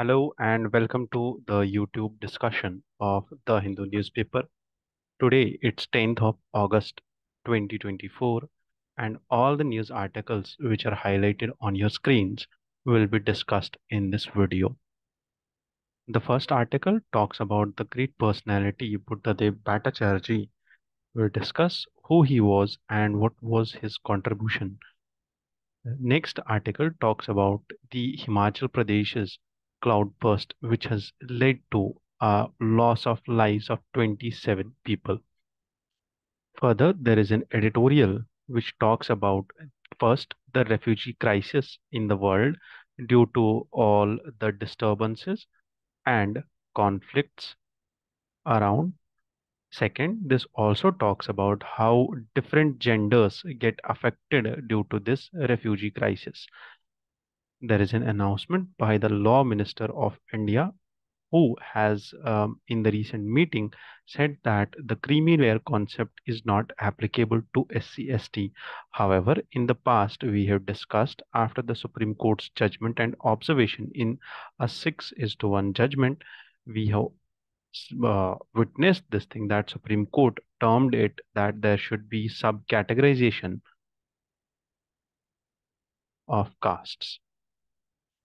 Hello and welcome to the YouTube discussion of the Hindu newspaper. Today it's 10th of August 2024 and all the news articles which are highlighted on your screens will be discussed in this video. The first article talks about the great personality Buddhadev Bhattacharjee. We'll discuss who he was and what was his contribution. Next article talks about the Himachal Pradesh's cloudburst, which has led to a loss of lives of 27 people. Further, there is an editorial which talks about first the refugee crisis in the world due to all the disturbances and conflicts around. Second, this also talks about how different genders get affected due to this refugee crisis there is an announcement by the law minister of India who has um, in the recent meeting said that the creamy layer concept is not applicable to SCST. However, in the past, we have discussed after the Supreme Court's judgment and observation in a 6 is to 1 judgment, we have uh, witnessed this thing that Supreme Court termed it that there should be subcategorization of castes.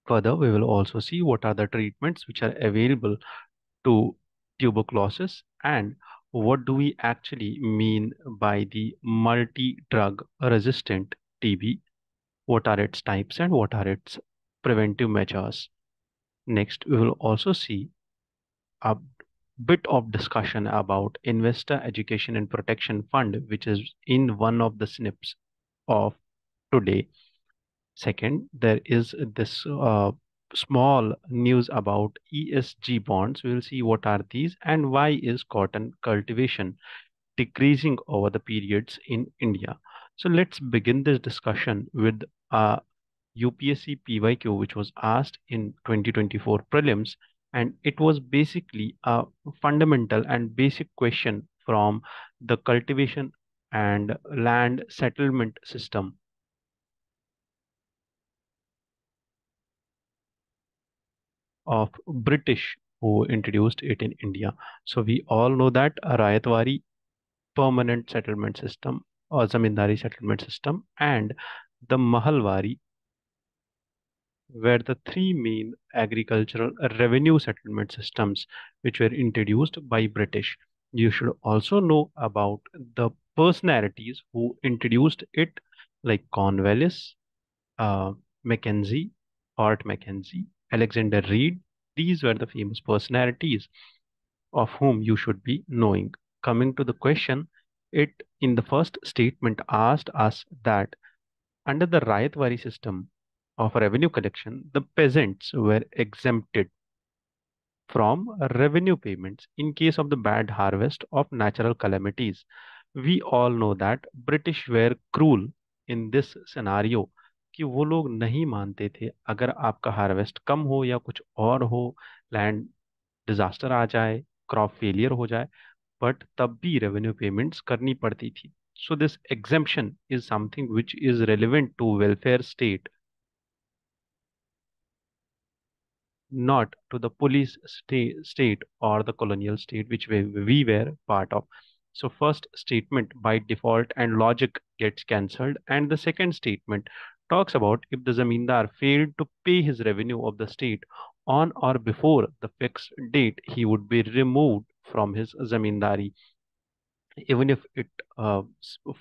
Further, we will also see what are the treatments which are available to tuberculosis and what do we actually mean by the multi-drug resistant TB? What are its types and what are its preventive measures? Next, we will also see a bit of discussion about Investor Education and Protection Fund, which is in one of the SNPs of today. Second, there is this uh, small news about ESG bonds. We will see what are these and why is cotton cultivation decreasing over the periods in India. So let's begin this discussion with a uh, UPSC PYQ, which was asked in 2024 prelims. And it was basically a fundamental and basic question from the cultivation and land settlement system of British who introduced it in India. So we all know that Rayatwari permanent settlement system or Zamindari settlement system and the Mahalwari were the three main agricultural revenue settlement systems which were introduced by British. You should also know about the personalities who introduced it like Cornwallis, uh, Mackenzie, Art Mackenzie, Alexander Reed. These were the famous personalities of whom you should be knowing. Coming to the question, it in the first statement asked us that under the Rayatwari system of revenue collection, the peasants were exempted from revenue payments in case of the bad harvest of natural calamities. We all know that British were cruel in this scenario कि वो लोग नहीं मानते थे अगर आपका harvest कम हो या कुछ और हो लैंड डिजास्टर आ जाए क्रॉप फेलियर हो जाए बट तब भी रेवेन्यू पेमेंट्स करनी पड़ती थी so this exemption is something which is relevant to welfare state not to the police state और the colonial state which we were part of so first statement by default and logic gets cancelled and the second statement talks about if the zamindar failed to pay his revenue of the state on or before the fixed date, he would be removed from his zamindari. Even if it uh,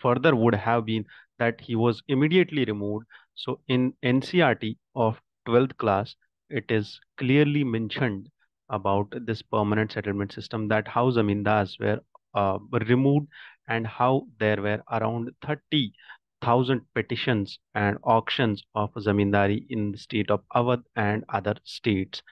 further would have been that he was immediately removed. So in NCRT of 12th class, it is clearly mentioned about this permanent settlement system that how zamindars were uh, removed and how there were around 30 thousand petitions and auctions of zamindari in the state of Awadh and other states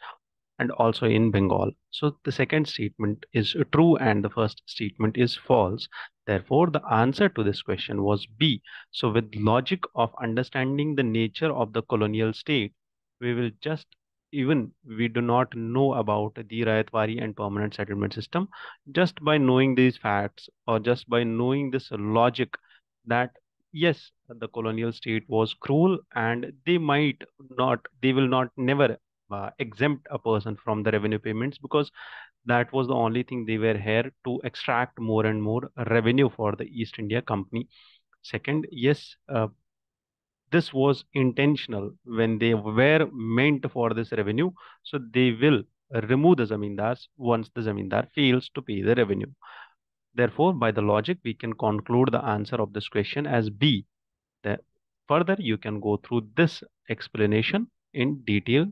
and also in Bengal. So the second statement is true and the first statement is false. Therefore, the answer to this question was B. So with logic of understanding the nature of the colonial state, we will just even we do not know about the Rayatwari and permanent settlement system. Just by knowing these facts or just by knowing this logic that yes, the colonial state was cruel and they might not, they will not never uh, exempt a person from the revenue payments because that was the only thing they were here to extract more and more revenue for the East India Company. Second, yes, uh, this was intentional when they were meant for this revenue. So they will remove the zamindars once the zamindar fails to pay the revenue. Therefore, by the logic, we can conclude the answer of this question as B. The, further, you can go through this explanation in detail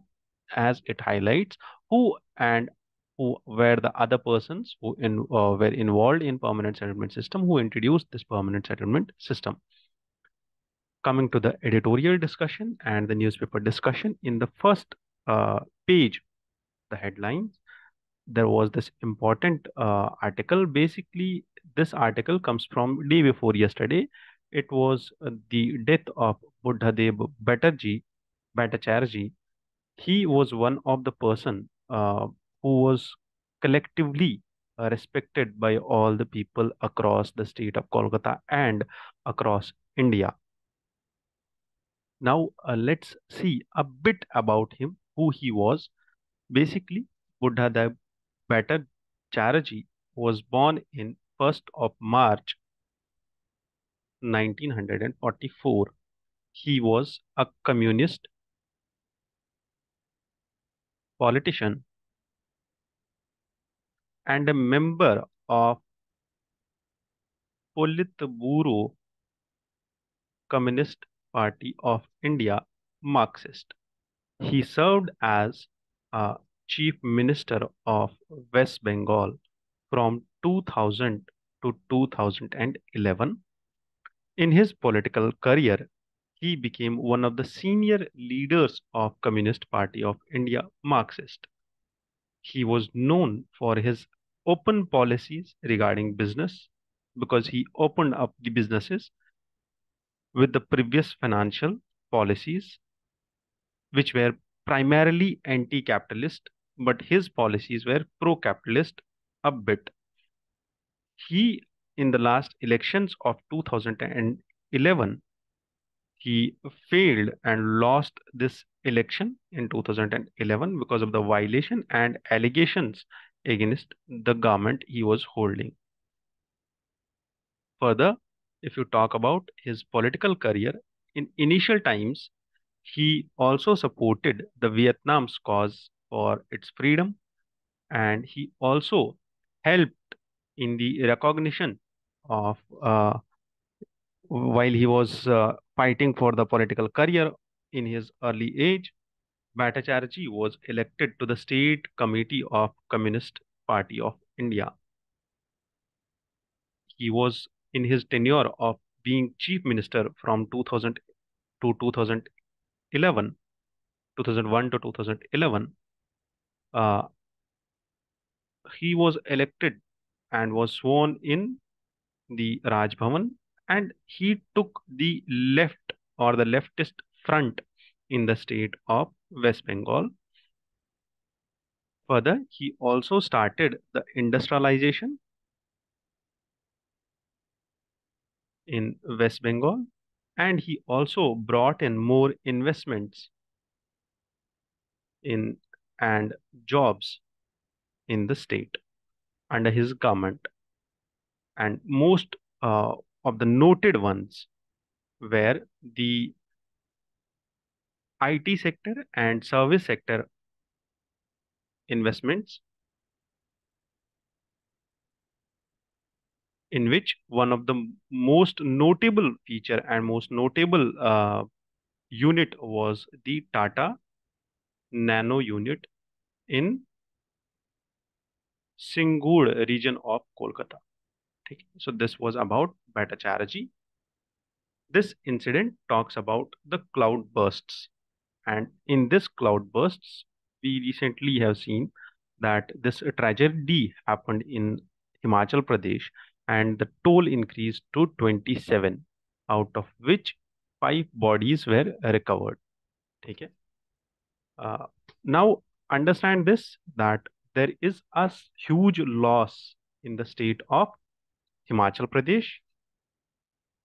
as it highlights who and who were the other persons who in, uh, were involved in permanent settlement system who introduced this permanent settlement system. Coming to the editorial discussion and the newspaper discussion, in the first uh, page, the headlines there was this important uh, article. Basically, this article comes from day before yesterday. It was uh, the death of Dev Batterjee, Bhattacharjee. He was one of the person uh, who was collectively uh, respected by all the people across the state of Kolkata and across India. Now uh, let's see a bit about him, who he was. Basically, Dev. Bhatta Chatterjee was born in 1st of March 1944. He was a communist politician and a member of Politburo Communist Party of India Marxist. He served as a chief minister of West Bengal from 2000 to 2011. In his political career, he became one of the senior leaders of Communist Party of India Marxist. He was known for his open policies regarding business because he opened up the businesses with the previous financial policies which were primarily anti-capitalist but his policies were pro-capitalist a bit. He, in the last elections of 2011, he failed and lost this election in 2011 because of the violation and allegations against the government he was holding. Further, if you talk about his political career, in initial times, he also supported the Vietnam's cause for its freedom and he also helped in the recognition of uh, while he was uh, fighting for the political career in his early age Bhattacharjee was elected to the state committee of communist party of india he was in his tenure of being chief minister from 2000 to 2011 2001 to 2011 uh, he was elected and was sworn in the Raj Bhavan and he took the left or the leftist front in the state of West Bengal. Further, he also started the industrialization in West Bengal and he also brought in more investments in and jobs in the state under his government. And most uh, of the noted ones were the IT sector and service sector investments, in which one of the most notable feature and most notable uh, unit was the Tata nano unit in Singur region of Kolkata. So this was about Bhattacharya. This incident talks about the cloud bursts. And in this cloud bursts, we recently have seen that this tragedy happened in Himachal Pradesh and the toll increased to 27, out of which five bodies were recovered. Okay. Uh, now understand this that there is a huge loss in the state of Himachal Pradesh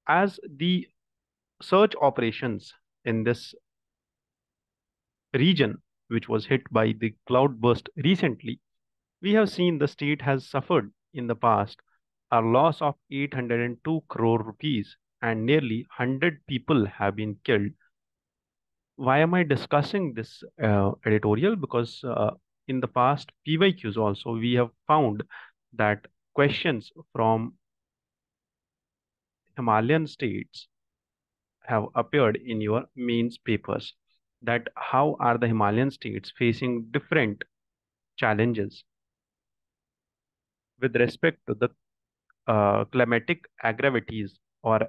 as the search operations in this region which was hit by the cloudburst recently, we have seen the state has suffered in the past a loss of 802 crore rupees and nearly 100 people have been killed why am I discussing this uh, editorial? Because uh, in the past PYQs also, we have found that questions from Himalayan states have appeared in your means papers that how are the Himalayan states facing different challenges with respect to the uh, climatic aggravities or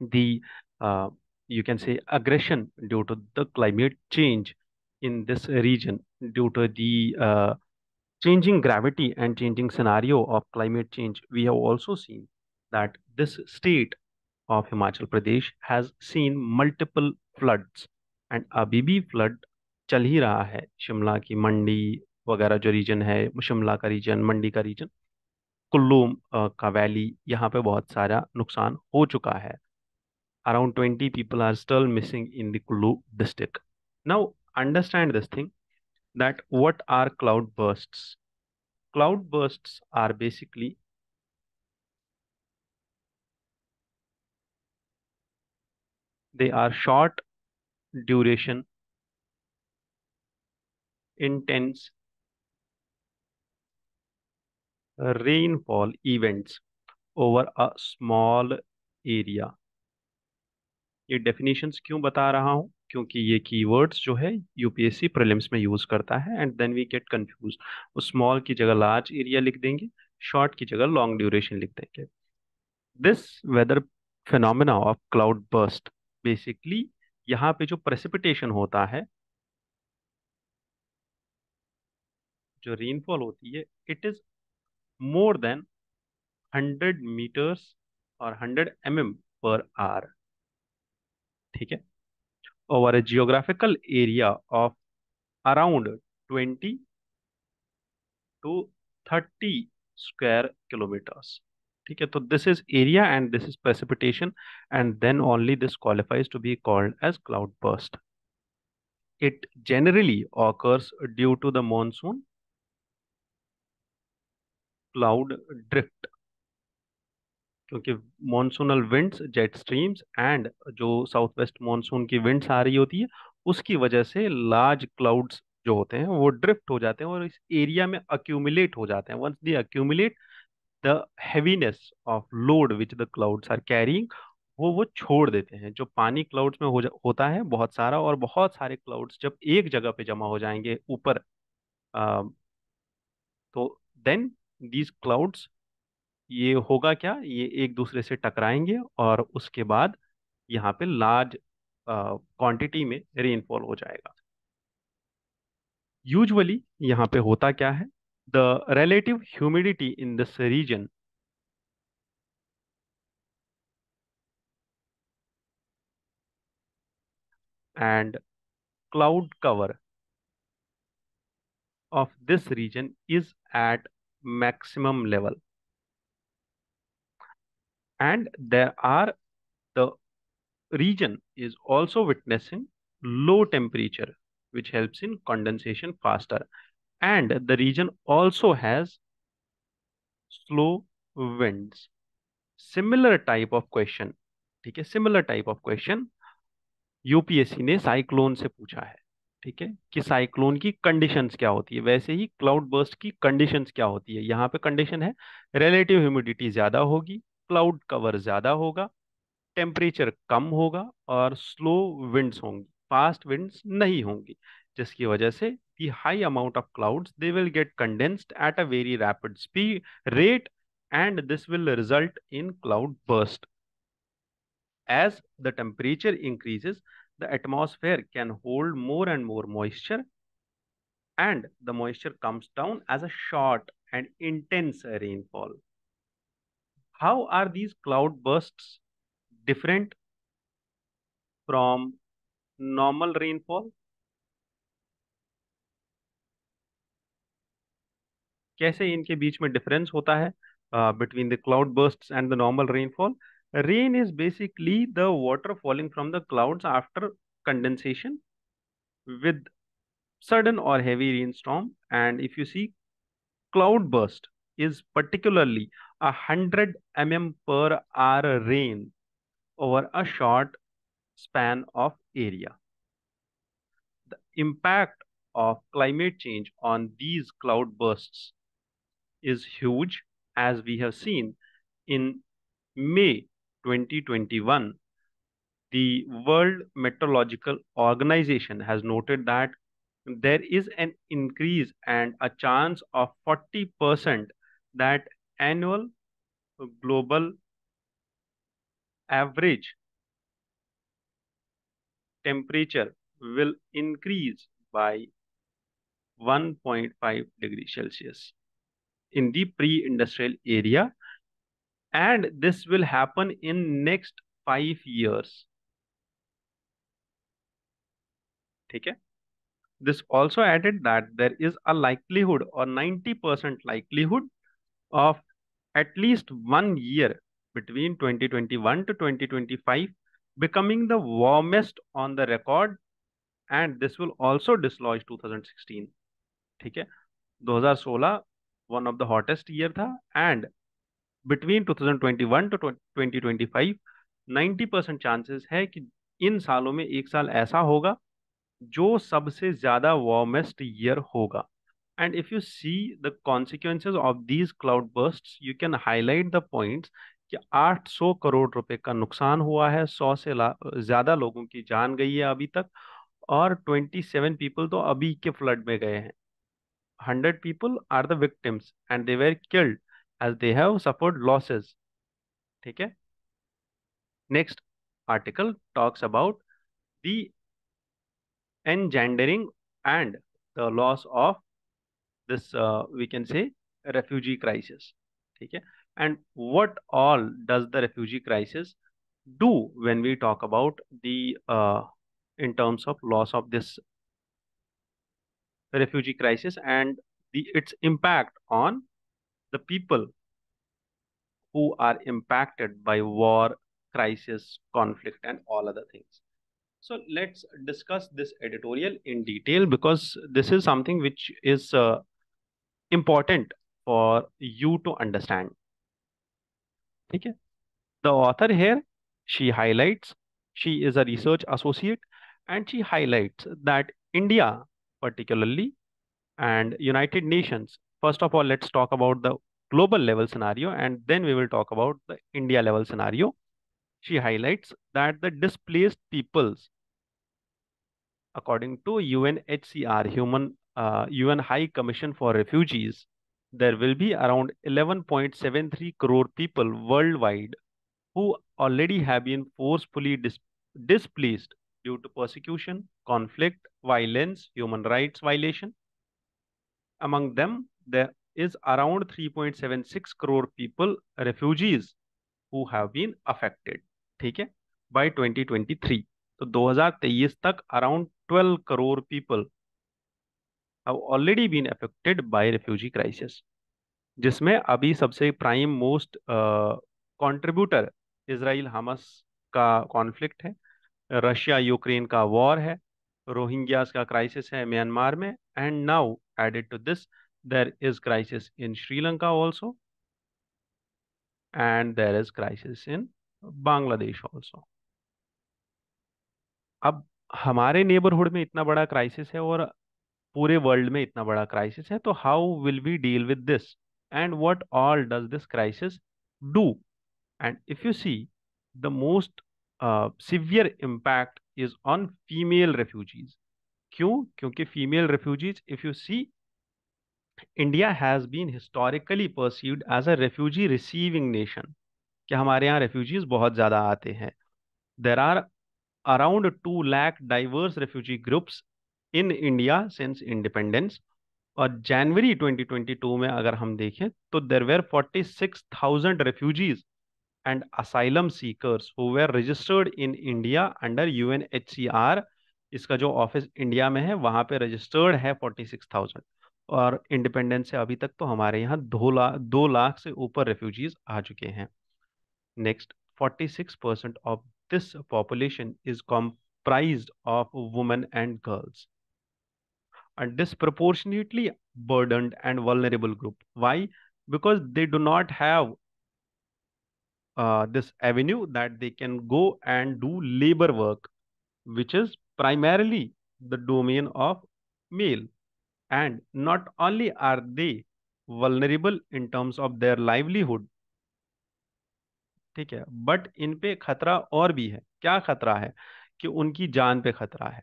the uh, you can say aggression due to the climate change in this region due to the uh, changing gravity and changing scenario of climate change we have also seen that this state of himachal pradesh has seen multiple floods and abhi bhi flood chal hi raha hai shimla ki mandi Mandi jo region hai shimla ka region mandi ka region kullu uh, ka valley yahan pe bahut sara nuksan ho chuka hai around 20 people are still missing in the Kulu district. Now, understand this thing that what are cloud bursts? Cloud bursts are basically they are short duration, intense rainfall events over a small area ये definition क्यों बता रहा हूँ क्योंकि ये keywords जो है UPSC prelims में यूज करता है and then we get confuse small की जगह लार्ज एरिया लिख देंगे शॉर्ट की जगह लॉन्ग ड्यूरेशन लिख देंगे this weather phenomena of cloud burst basically यहाँ पे जो प्रेसिपिटेशन होता है जो रेनफॉल होती है it is more than hundred metres और hundred M M per hour ठीक है over a geographical area of around 20 to 30 square kilometers ठीक है तो this is area and this is precipitation and then only this qualifies to be called as cloud burst it generally occurs due to the monsoon cloud drift क्योंकि monsoonal winds jet streams and जो south west monsoon की winds आ रही होती है उसकी वजह से लार्ज क्लाउड्स जो होते हैं वो ड्रिफ्ट हो जाते हैं और इस एरिया में अक्यूमुलेट हो जाते हैं once they accumulate the heaviness of load which the clouds are carrying वो वो छोड़ देते हैं जो पानी क्लाउड्स में हो जा होता है बहुत सारा और बहुत सारे क्लाउड्स जब एक जगह पे जमा हो जाएंगे ऊपर तो देन दीज क्लाउड्स ये होगा क्या ये एक दूसरे से टकराएंगे और उसके बाद यहाँ पे लार्ज क्वांटिटी में रेनफॉल हो जाएगा यूजुअली यहाँ पे होता क्या है the relative humidity in this region and cloud cover of this region is at maximum level and there are the region is also witnessing low temperature which helps in condensation faster and the region also has slow winds similar type of question ठीक है similar type of question UPSC ने cyclone से पूछा है ठीक है कि cyclone की कंडीशंस क्या होती है वैसे ही क्लाउड बर्स्ट की कंडीशंस क्या होती है यहाँ पे कंडीशन है रिलेटिव ह्यूमिडिटी ज़्यादा होगी क्लाउड कवर ज्यादा होगा टेम्परेचर कम होगा और स्लो विंड्स होंगी फास्ट विंड्स नहीं होंगी जिसकी वजह से the high amount of clouds they will get condensed at a very rapid speed rate and this will result in cloud burst as the temperature increases the atmosphere can hold more and more moisture and the moisture comes down as a short and intense rainfall how are these cloud bursts different from normal rainfall? कैसे इनके बीच में difference होता है between the cloud burst and the normal rainfall rain is basically the water falling from the clouds after condensation with sudden or heavy rainstorm and if you see cloud burst is particularly a 100 mm per hour rain over a short span of area. The impact of climate change on these cloud bursts is huge as we have seen in May 2021 the World Meteorological Organization has noted that there is an increase and a chance of 40% that annual uh, global average temperature will increase by 1.5 degrees Celsius in the pre-industrial area and this will happen in next five years. Okay. This also added that there is a likelihood or 90% likelihood of at least one year between 2021 to 2025, becoming the warmest on the record. And this will also dislodge 2016. ठीक है 2016 one of the hottest year था and between 2021 to 2025 90 percent chances है कि इन सालों में एक साल ऐसा होगा जो सबसे ज़्यादा वार्मेस्ट ईयर होगा and if you see the consequences of these cloud bursts you can highlight the points कि 800 करोड़ रुपए का नुकसान हुआ है 100 से ज्यादा लोगों की जान गई है अभी तक और 27 पीपल तो अभी के फ्लड में गए हैं hundred people are the victims and they were killed as they have suffered losses ठीक है next article talks about the endangering and the loss of this uh, we can say refugee crisis okay and what all does the refugee crisis do when we talk about the uh, in terms of loss of this refugee crisis and the its impact on the people who are impacted by war crisis conflict and all other things so let's discuss this editorial in detail because this is something which is uh, important for you to understand. Okay. The author here, she highlights, she is a research associate and she highlights that India particularly and United Nations. First of all, let's talk about the global level scenario and then we will talk about the India level scenario. She highlights that the displaced peoples, according to UNHCR, Human uh, UN High Commission for Refugees, there will be around 11.73 crore people worldwide who already have been forcefully dis displaced due to persecution, conflict, violence, human rights violation. Among them, there is around 3.76 crore people, refugees, who have been affected ठीक by 2023. So 2023 तक around 12 crore people have already been affected by refugee crisis जिसमें अभी सबसे prime most contributor Israel Hamas का conflict है Russia Ukraine का war है Rohingyas का क्राइसिस है म्यांमार में and now added to this there is crisis in Sri Lanka also and there is crisis in Bangladesh also अब हमारे नेबरहुड में इतना बड़ा क्राइसिस है और पूरे वर्ल्ड में इतना बड़ा क्राइसिस है तो how will we deal with this and what all does this crisis do and if you see the most severe impact is on female refugees क्यों क्योंकि female refugees if you see India has been historically perceived as a refugee receiving nation कि हमारे यहाँ refugees बहुत ज़्यादा आते हैं there are around two lakh diverse refugee groups in India since independence और जनवरी 2022 में अगर हम देखें तो there were forty six thousand refugees and asylum seekers who were registered in India under U N H C R इसका जो office India में है वहाँ पे रजिस्टर्ड है फोर्टी सिक्स थाउजेंड और इंडिपेंडेंस से अभी तक तो हमारे यहाँ दो लाख दो लाख से ऊपर रेफ्यूजीज आ चुके हैं next forty six percent of this population is comprise of women and girls a disproportionately burdened and vulnerable group. Why? Because they do not have uh, this avenue that they can go and do labor work, which is primarily the domain of male. And not only are they vulnerable in terms of their livelihood, ठीक है but in पे खतरा और भी है क्या खतरा है कि उनकी जान पे खतरा है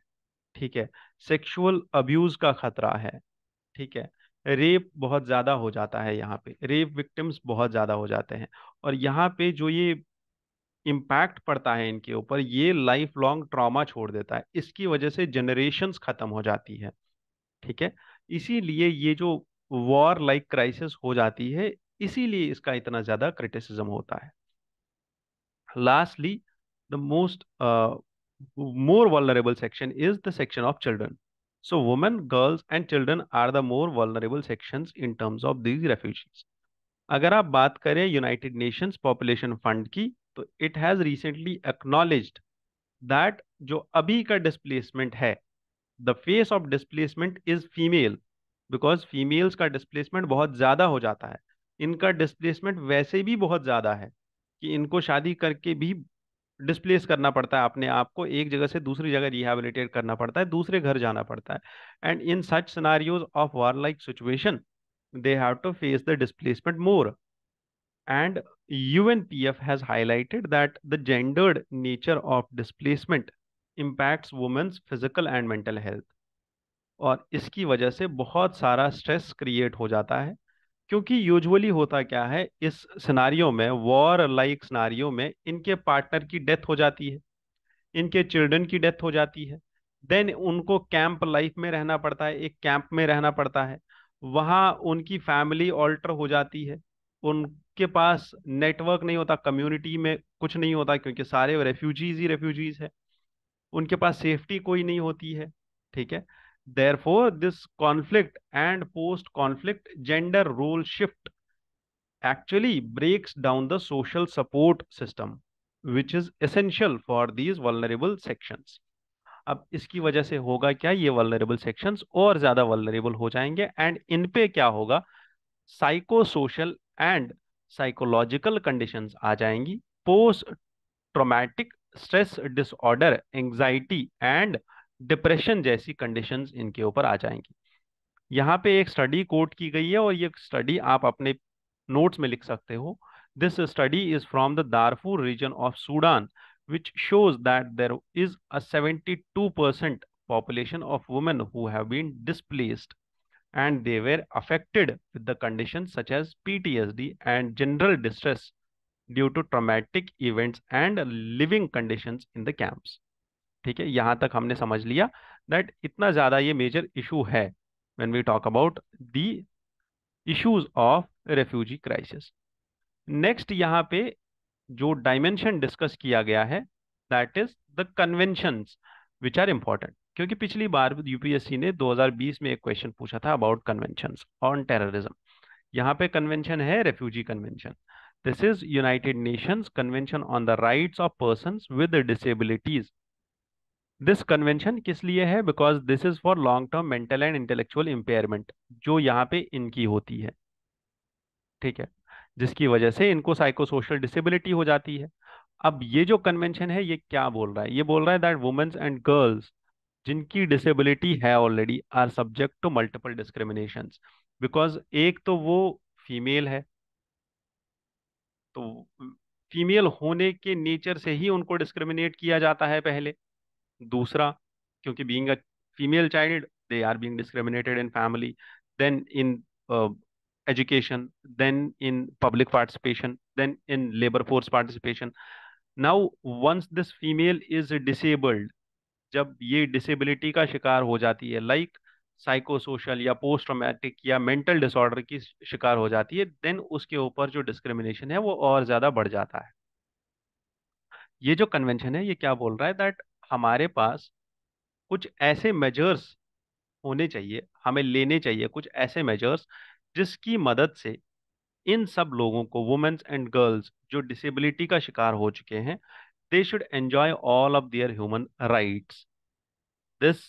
ठीक है सेक्सुअल अब्यूज का खतरा है ठीक है रेप बहुत ज़्यादा हो जाता है यहाँ पे रेप विक्टिम्स बहुत ज़्यादा हो जाते हैं और यहाँ पे जो ये इम्पैक्ट पड़ता है इनके ऊपर ये लाइफ लॉन्ग ट्रॉमा छोड़ देता है इसकी वजह से जनरेशन ख़त्म हो जाती है ठीक है इसीलिए ये जो वॉर लाइक क्राइसिस हो जाती है इसीलिए इसका इतना ज़्यादा क्रिटिसिज्म होता है lastly the most more vulnerable section is the section of children. So women, girls and children are the more vulnerable sections in terms of these refugees. अगर आप बात करें यूनाइटेड नेशंस पॉपुलेशन फंड की तो it has recently acknowledged that जो अभी का displacement है the face of displacement is female because females का डिस्प्लेसमेंट बहुत ज़्यादा हो जाता है इनका डिस्प्लेसमेंट वैसे भी बहुत ज़्यादा है कि इनको शादी करके भी डिस्प्लेस करना पड़ता है अपने आप को एक जगह से दूसरी जगह रिहेबिलिटेट करना पड़ता है दूसरे घर जाना पड़ता है and in such scenarios of war like situation they have to face the displacement more and U N P F has highlighted that the gendered nature of displacement impacts women's physical and mental health और इसकी वजह से बहुत सारा stress create हो जाता है क्योंकि यूजुअली होता क्या है इस सिनारियों में वॉर लाइक सिनारियों में इनके पार्टनर की डेथ हो जाती है इनके चिल्ड्रन की डेथ हो जाती है देन उनको कैंप लाइफ में रहना पड़ता है एक कैंप में रहना पड़ता है वहाँ उनकी फैमिली ऑल्टर हो जाती है उनके पास नेटवर्क नहीं होता कम्युनिटी में कुछ नहीं होता क्योंकि सारे रेफ्यूजीज ही रेफ्यूजीज है उनके पास सेफ्टी कोई नहीं होती है ठीक है therefore this conflict and post conflict gender role shift actually breaks down the social support system which is essential for these vulnerable sections अब इसकी वजह से होगा क्या ये वल्नरेबल सेक्शंस और ज्यादा वल्नरेबल हो जाएंगे एंड इन पे क्या होगा psycho social and psychological conditions आ जाएंगी post traumatic stress disorder anxiety and depression जैसी कंडीशन इनके ऊपर आ जाएंगी यहाँ पे एक स्टडी कोट की गई है और ये स्टडी आप अपने नोट्स में लिख सकते हो this study is from the Darfur region of Sudan which shows that there is a seventy two percent population of women who have been displaced and they were affected with the condition such as P T S D and general distress due to traumatic events and living condition in the camps ठीक है यहाँ तक हमने समझ लिया that इतना ज़्यादा ये मेजर इशू है when we talk about the issues of refugee crisis next यहाँ पे जो डायमेंशन डिस्कस किया गया है that is the convention which are important क्योंकि पिछली बार यूपीएससी ने 2020 में एक क्वेश्चन पूछा था अबाउट कन्वेंशन ऑन टेररिज्म यहाँ पे कन्वेंशन है refugee convention this is United Nations convention on the rights of person with disabilities this convention किस लिए है because this is for long term mental and intellectual impairment जो यहाँ पे इनकी होती है ठीक है जिसकी वजह से इनको साइकोसोशल डिसेबिलिटी हो जाती है अब ये जो कन्वेंशन है ये क्या बोल रहा है ये बोल रहा है दैट वुमेन्स एंड गर्ल्स जिनकी डिसेबिलिटी है already are subject to multiple discrimination because एक तो वो फीमेल है तो फीमेल होने के नेचर से ही उनको डिस्क्रिमिनेट किया जाता है पहले दूसरा क्योंकि being a female child they are being discriminated in family then in education then in public participation then in labour force participation now once this female is disabled जब ये डिसेबिलिटी का शिकार हो जाती है लाइक साइकोसोशल या post traumatic या mental disorder की शिकार हो जाती है देन उसके ऊपर जो डिस्क्रिमिनेशन है वो और ज़्यादा बढ़ जाता है ये जो कन्वेंशन है ये क्या बोल रहा है दैट हमारे पास कुछ ऐसे मेजर्स होने चाहिए हमें लेने चाहिए कुछ ऐसे मेजर्स जिसकी मदद से इन सब लोगों को वुमेन्स एंड गर्ल्स जो डिसेबिलिटी का शिकार हो चुके हैं they should enjoy all of their human rights this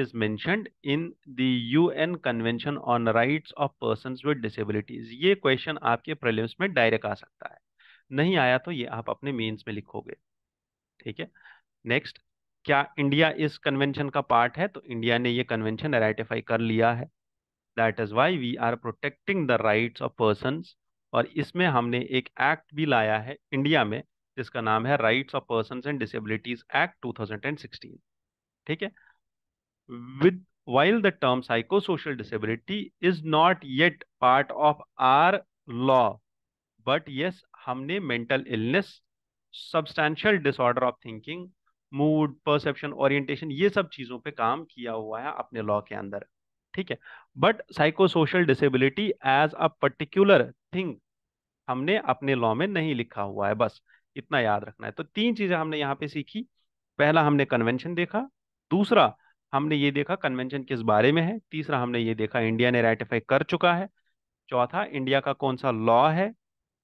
is mentioned in the an convention on rights of person with disabilities ये क्वेश्चन आपके प्रीलिम्स में डायरेक्ट आ सकता है नहीं आया तो ये आप अपने मेंस में लिखोगे ठीक है नेक्स्ट क्या इंडिया इस कन्वेंशन का पार्ट है तो इंडिया ने ये कन्वेंशन रेटिफाई कर लिया है that is why we are protecting the rights of person और इसमें हमने एक एक्ट भी लाया है इंडिया में जिसका नाम है rights of person and disabilities act 2016 ठीक है with while the term psychosocial disability is not yet part of our law but yes हमने mental illness substantial disorder of thinking mood perception orientation ये सब चीज़ों पे काम किया हुआ है अपने लॉ के अंदर ठीक है but psychosocial disability as a particular thing हमने अपने लॉ में नहीं लिखा हुआ है बस इतना याद रखना है तो तीन चीज़ें हमने यहाँ पे सीखी पहला हमने कन्वेंशन देखा दूसरा हमने ये देखा कन्वेंशन किस बारे में है तीसरा हमने ये देखा इंडिया ने रेटिफाई कर चुका है चौथा इंडिया का कौन सा लॉ है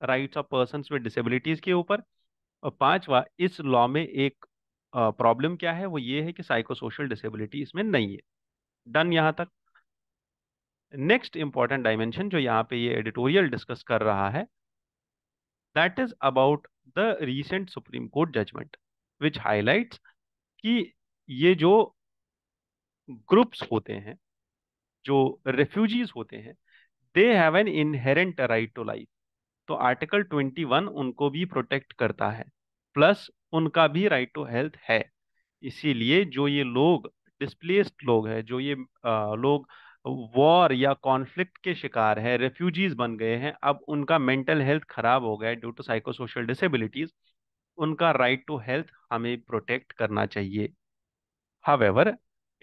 rights of person with disabilities के ऊपर और पांचवा इस लॉ में एक प्रॉब्लम क्या है वो ये है कि साइकोसोशल डिसेबिलिटी इसमें नहीं है डन यहाँ तक नेक्स्ट इंपॉर्टेंट डायमेंशन जो यहाँ पे ये एडिटोरियल डिस्कस कर रहा है that is about the recent Supreme Court judgement which highlights कि ये जो ग्रुप्स होते हैं जो रेफ्यूजीज होते हैं they have an inherent right to life तो आर्टिकल 21 उनको भी प्रोटेक्ट करता है प्लस उनका भी राइट टू हेल्थ है इसीलिए जो ये लोग डिस्प्लेस्ड लोग हैं जो ये आ, लोग वॉर या कॉन्फ्लिक्ट के शिकार हैं रेफ्यूजीज बन गए हैं अब उनका मेंटल हेल्थ खराब हो गया है ड्यू टू साइकोसोशल डिसेबिलिटीज उनका राइट टू हेल्थ हमें प्रोटेक्ट करना चाहिए हावेवर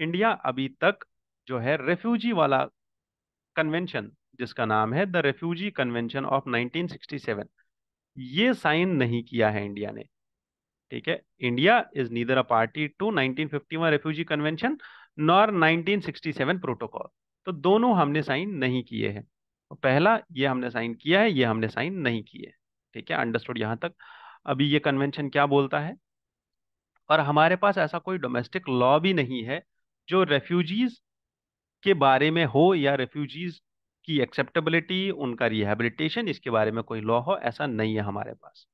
इंडिया अभी तक जो है रेफ्यूजी वाला कन्वेंशन जिसका नाम है द रेफ्यूजी कन्वेंशन ऑफ 1967 ये साइन नहीं किया है इंडिया ने ठीक है India is neither a party to 1951 refugee convention nor 1967 protocol तो दोनों हमने साइन नहीं किए हैं तो पहला ये हमने साइन किया है ये हमने साइन नहीं किए ठीक है अंडरस्टूड यहाँ तक अभी ये कन्वेंशन क्या बोलता है और हमारे पास ऐसा कोई डोमेस्टिक लॉ भी नहीं है जो रेफ्यूजीज के बारे में हो या रेफ्यूजीज की एक्सेप्टेबिलिटी उनका रिहेबिलिटेशन इसके बारे में कोई लॉ हो ऐसा नहीं है हमारे पास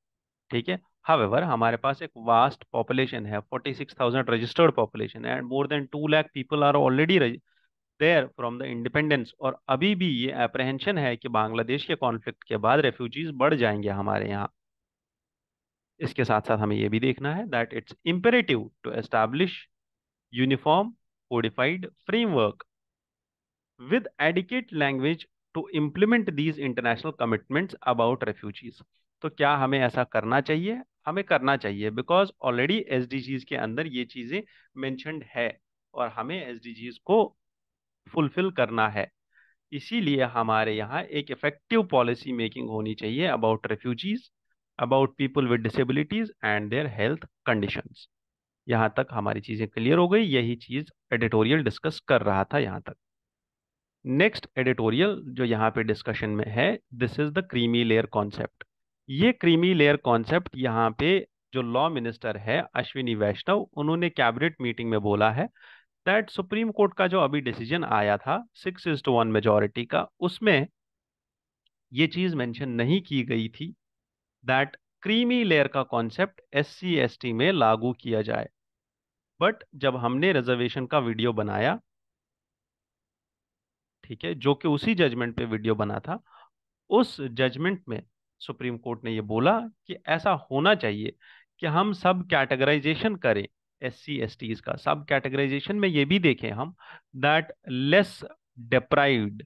ठीक है However, हमारे पास एक वास्ट पॉपुलेशन है 46,000 रजिस्टर्ड पॉपुलेशन है and more than two lakh people are already there from the independence और अभी भी ये अप्रहेंशन है कि बांग्लादेश के कॉन्फ्लिक्ट के बाद रेफ्यूजीज बढ़ जाएंगे हमारे यहाँ इसके साथ साथ हमें ये भी देखना है that it's imperative to establish uniform codified framework with adequate language to implement these international commitments about refugees तो क्या हमें ऐसा करना चाहिए हमें करना चाहिए बिकॉज ऑलरेडी एस के अंदर ये चीज़ें मैंशनड है और हमें एस को फुलफिल करना है इसीलिए हमारे यहाँ एक इफेक्टिव पॉलिसी मेकिंग होनी चाहिए about refugees about people with disabilities and their health conditions यहाँ तक हमारी चीज़ें क्लियर हो गई यही चीज़ एडिटोरियल डिस्कस कर रहा था यहाँ तक नेक्स्ट एडिटोरियल जो यहाँ पे डिस्कशन में है this is the creamy layer concept ये क्रीमी लेयर कॉन्सेप्ट यहाँ पे जो लॉ मिनिस्टर है अश्विनी वैष्णव उन्होंने कैबिनेट मीटिंग में बोला है दैट सुप्रीम कोर्ट का जो अभी डिसीजन आया था six is to one majority का उसमें ये चीज़ मेंशन नहीं की गई थी दैट क्रीमी लेयर का concept S C S T में लागू किया जाए बट जब हमने रिजर्वेशन का वीडियो बनाया ठीक है जो कि उसी जजमेंट पे वीडियो बना था उस जजमेंट में सुप्रीम कोर्ट ने ये बोला कि ऐसा होना चाहिए कि हम सब कैटेगराइजेशन करें एस सी एस टीज का सब कैटेगराइजेशन में ये भी देखें हम that less deprived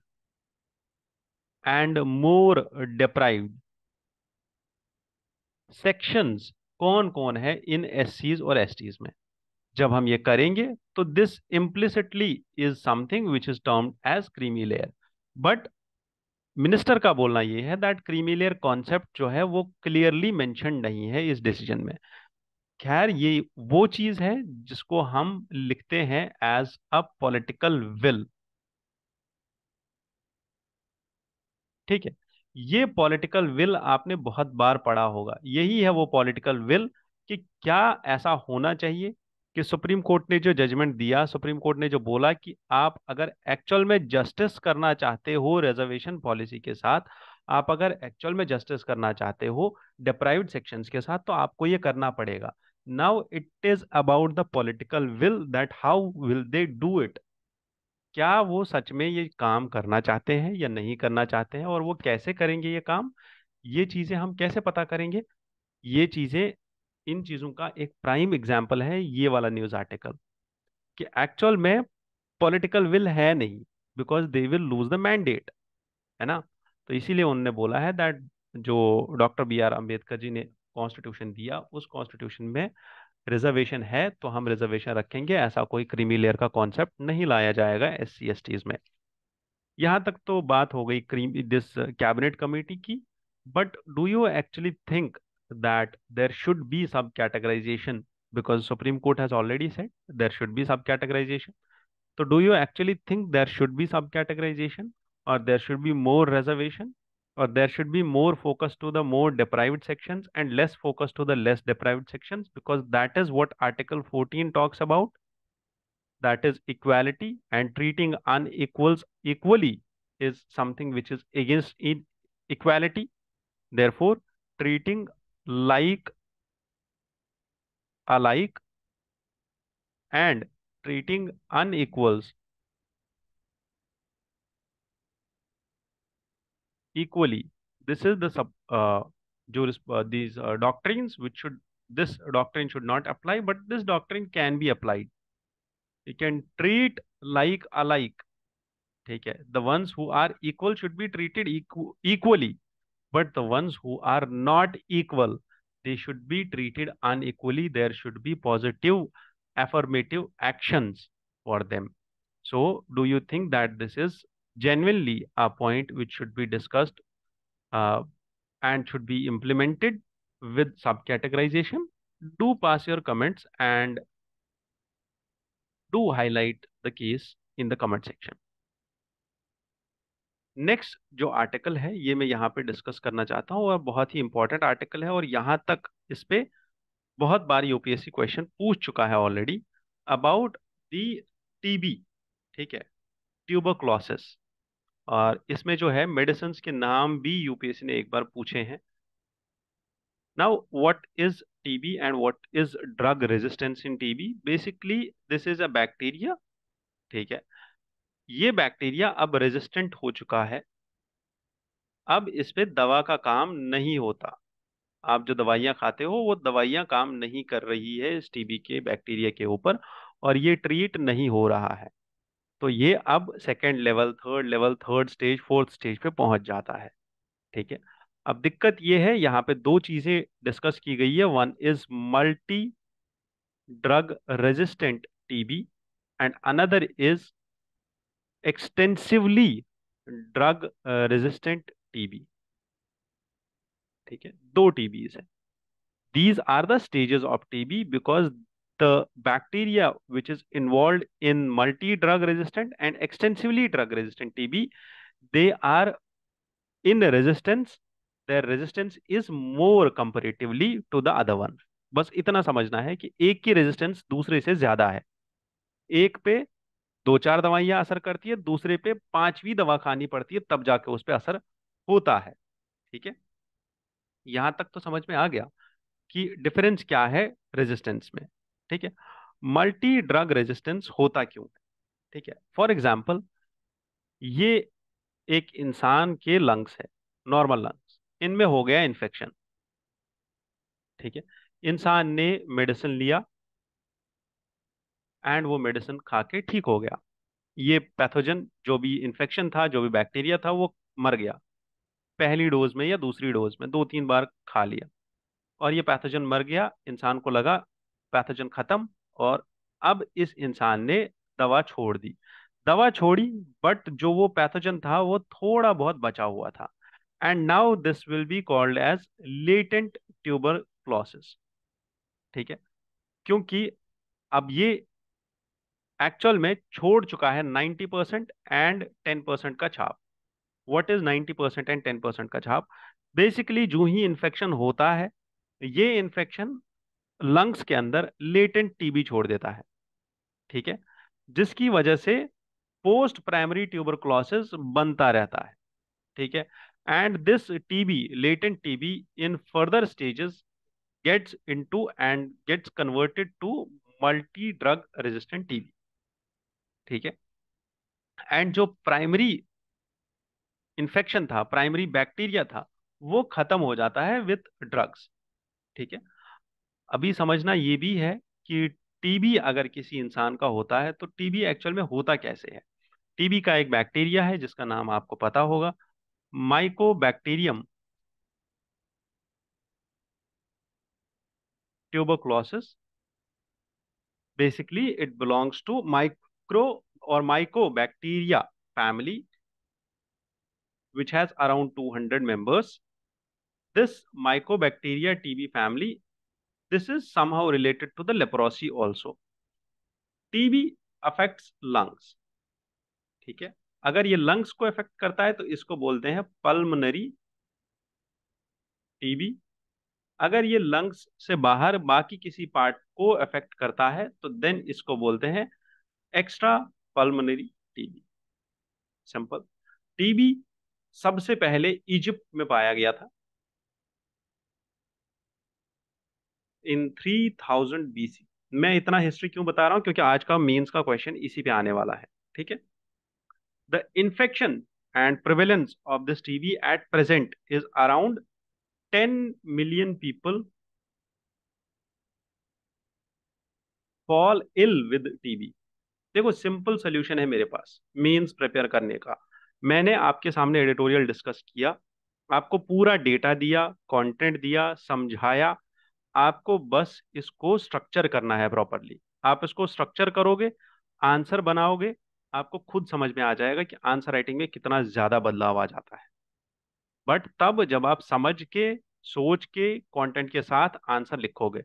and more deprived sections कौन कौन है इन एस और एस टीज में जब हम ये करेंगे तो this implicitly is something which is termed as creamy layer but minister का बोलना ये है दैट क्रीमिलियर कॉन्सेप्ट जो है वो क्लियरली मैंशन नहीं है इस डिसीजन में खैर ये वो चीज है जिसको हम लिखते हैं एज अ पॉलिटिकल विल ठीक है ये पॉलिटिकल विल आपने बहुत बार पढ़ा होगा यही है वो पॉलिटिकल विल कि क्या ऐसा होना चाहिए कि सुप्रीम कोर्ट ने जो जजमेंट दिया सुप्रीम कोर्ट ने जो बोला कि आप अगर एक्चुअल में जस्टिस करना चाहते हो रिजर्वेशन पॉलिसी के साथ आप अगर एक्चुअल में जस्टिस करना चाहते हो डिप्राइव्ड सेक्शंस के साथ तो आपको ये करना पड़ेगा now it is about the political will that how will they do it क्या वो सच में ये काम करना चाहते हैं या नहीं करना चाहते हैं और वो कैसे करेंगे ये काम ये चीज़ें हम कैसे पता करेंगे ये चीज़ें इन चीज़ों का एक प्राइम एग्जाम्पल है ये वाला न्यूज़ आर्टिकल कि एक्चुअल में पॉलिटिकल विल है नहीं because they will lose the mandate है ना तो इसीलिए उनने बोला है दैट जो doctor B R Ambedkar ji ने कॉन्स्टिट्यूशन दिया उस कॉन्स्टिट्यूशन में रिजर्वेशन है तो हम रिजर्वेशन रखेंगे ऐसा कोई क्रीमी लेयर का कॉन्सेप्ट नहीं लाया जाएगा एस सी एस टीज में यहाँ तक तो बात हो गई क्रीम दिस कैबिनेट कमेटी की but do you actually think that there should be some categorization because Supreme Court has already said there should be some categorization. So do you actually think there should be some categorization or there should be more reservation or there should be more focus to the more deprived sections and less focus to the less deprived sections because that is what article 14 talks about that is equality and treating unequals equally is something which is against equality therefore treating like alike and treating unequals equally this is the sub uh, juris uh, these uh, doctrines which should this doctrine should not apply but this doctrine can be applied you can treat like alike take care the ones who are equal should be treated equ equally but the ones who are not equal they should be treated unequally there should be positive affirmative actions for them so do you think that this is genuinely a point which should be discussed uh, and should be implemented with subcategorization do pass your comments and do highlight the case in the comment section next जो article है ये मैं यहाँ पे discuss करना चाहता हूँ और बहुत ही इंपॉर्टेंट आर्टिकल है और यहाँ तक इस पे बहुत बार यूपीएससी क्वेश्चन पूछ चुका है ऑलरेडी अबाउट दी टीबी ठीक है ट्यूबरक्लोसिस और इसमें जो है मेडिसिन के नाम भी यूपीएससी ने एक बार पूछे हैं now what is TB and what is drug resistance in TB basically this is a bacteria ठीक है ये बैक्टीरिया अब रेजिस्टेंट हो चुका है अब इस पर दवा का काम नहीं होता आप जो दवाइयाँ खाते हो वो दवाइयाँ काम नहीं कर रही है इस टीबी के बैक्टीरिया के ऊपर और ये ट्रीट नहीं हो रहा है तो ये अब second level third level third stage fourth stage पे पहुंच जाता है ठीक है अब दिक्कत ये है यहाँ पे दो चीज़ें डिस्कस की गई है one is multi drug resistant TB and another is extensively drug resistant TB ठीक है दो टीबीज है these are the stages of TB because the bacteria which is involve in multi drug resistant and extensively drug resistant TB they are in resistance their resistance is more comparatively to the other one बस इतना समझना है कि एक की resistance दूसरे से ज्यादा है एक पे दो चार दवाइयां असर करती है दूसरे पे पांचवी दवा खानी पड़ती है तब जाके उस पर असर होता है ठीक है यहां तक तो समझ में आ गया कि डिफरेंस क्या है रेजिस्टेंस में ठीक है मल्टी ड्रग रेजिस्टेंस होता क्यों है ठीक है फॉर एग्जाम्पल ये एक इंसान के लंग्स है नॉर्मल लंग्स इनमें हो गया इन्फेक्शन ठीक है इंसान ने मेडिसिन लिया एंड वो मेडिसिन खा के ठीक हो गया ये पैथोजन जो भी इन्फेक्शन था जो भी बैक्टीरिया था वो मर गया पहली डोज में या दूसरी डोज में दो तीन बार खा लिया और ये पैथोजन मर गया इंसान को लगा पैथोजन खत्म और अब इस इंसान ने दवा छोड़ दी दवा छोड़ी बट जो वो पैथोजन था वो थोड़ा बहुत बचा हुआ था and now this will be called as latent tuberculosis ठीक है क्योंकि अब ये एक्चुअल में छोड़ चुका है 90 परसेंट एंड 10 परसेंट का छाप what is 90 percent and 10 percent का छाप बेसिकली जो ही इन्फेक्शन होता है ये इन्फेक्शन लंग्स के अंदर लेटेंट टीबी छोड़ देता है ठीक है जिसकी वजह से पोस्ट प्राइमरी ट्यूबरक्लोसिस बनता रहता है ठीक है and this TB latent TB in further stages gets into and gets converted to multi drug resistant TB ठीक है एंड जो प्राइमरी इन्फेक्शन था प्राइमरी बैक्टीरिया था वो खत्म हो जाता है विथ ड्रग्स ठीक है अभी समझना ये भी है कि टीबी अगर किसी इंसान का होता है तो टीबी एक्चुअल में होता कैसे है टीबी का एक बैक्टीरिया है जिसका नाम आपको पता होगा mycobacterium tuberculosis basically it belongs to mic micro और micro bacteria family which has around two hundred members this micro bacteria TB family this is somehow related to the leprosy also TB affect lungs ठीक है अगर ये lungs को affect करता है तो इसको बोलते हैं पल्मनरी टीबी अगर ये लंग्स से बाहर बाकी किसी पार्ट को अफेक्ट करता है तो देन इसको बोलते हैं extra pulmonary TB simple TB सबसे पहले इजिप्ट में पाया गया था इन 3000 बीसी मैं इतना हिस्ट्री क्यों बता रहा हूं क्योंकि आज का मीन्स का क्वेश्चन इसी पे आने वाला है ठीक है the infection and prevalence of this TB at present is around 10 million people fall ill with TB देखो सिंपल सोल्यूशन है मेरे पास मीन्स प्रिपेयर करने का मैंने आपके सामने एडिटोरियल डिस्कस किया आपको पूरा डेटा दिया कंटेंट दिया समझाया आपको बस इसको स्ट्रक्चर करना है प्रॉपरली आप इसको स्ट्रक्चर करोगे आंसर बनाओगे आपको खुद समझ में आ जाएगा कि आंसर राइटिंग में कितना ज़्यादा बदलाव आ जाता है बट तब जब आप समझ के सोच के कंटेंट के साथ आंसर लिखोगे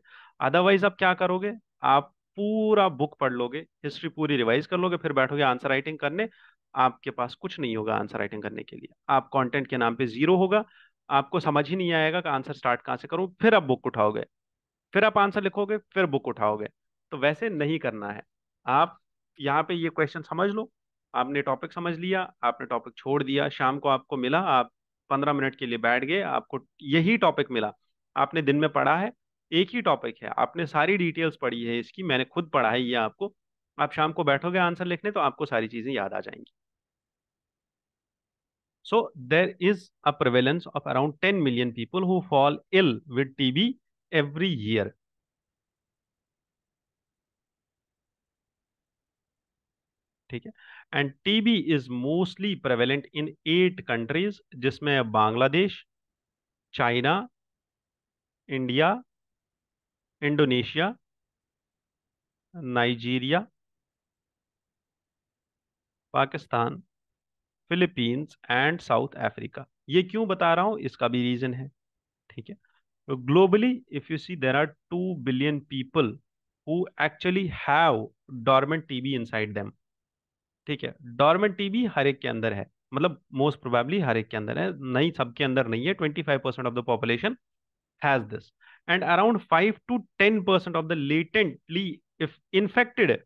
अदरवाइज आप क्या करोगे आप पूरा बुक पढ़ लोगे हिस्ट्री पूरी रिवाइज कर लोगे फिर बैठोगे आंसर राइटिंग करने आपके पास कुछ नहीं होगा आंसर राइटिंग करने के लिए आप कंटेंट के नाम पे जीरो होगा आपको समझ ही नहीं आएगा कि आंसर स्टार्ट कहाँ से करूँ फिर आप बुक उठाओगे फिर आप आंसर लिखोगे फिर बुक उठाओगे तो वैसे नहीं करना है आप यहाँ पे ये क्वेश्चन समझ लो आपने टॉपिक समझ लिया आपने टॉपिक छोड़ दिया शाम को आपको मिला आप पंद्रह मिनट के लिए बैठ गए आपको यही टॉपिक मिला आपने दिन में पढ़ा है एक ही टॉपिक है आपने सारी डिटेल्स पढ़ी है इसकी मैंने खुद पढ़ा है ये आपको आप शाम को बैठोगे आंसर लिखने तो आपको सारी चीज़ें याद आ जाएंगी so there is a prevalence of around ten million people who fall ill with TB every year ठीक है and TB is mostly prevalent in eight countries जिसमें Bangladesh China India Indonesia Nigeria Pakistan Philippines and South Africa ये क्यों बता रहा हूँ इसका भी रीज़न है ठीक है तो globally if you see there are two billion people who actually have dormant TB inside them ठीक है डॉर्मेंट टीबी हर एक के अंदर है मतलब मोस्ट प्रोबेबली हर एक के अंदर है नहीं सबके अंदर नहीं है twenty five percent of the population has this and around 5 to 10% of the latently if infected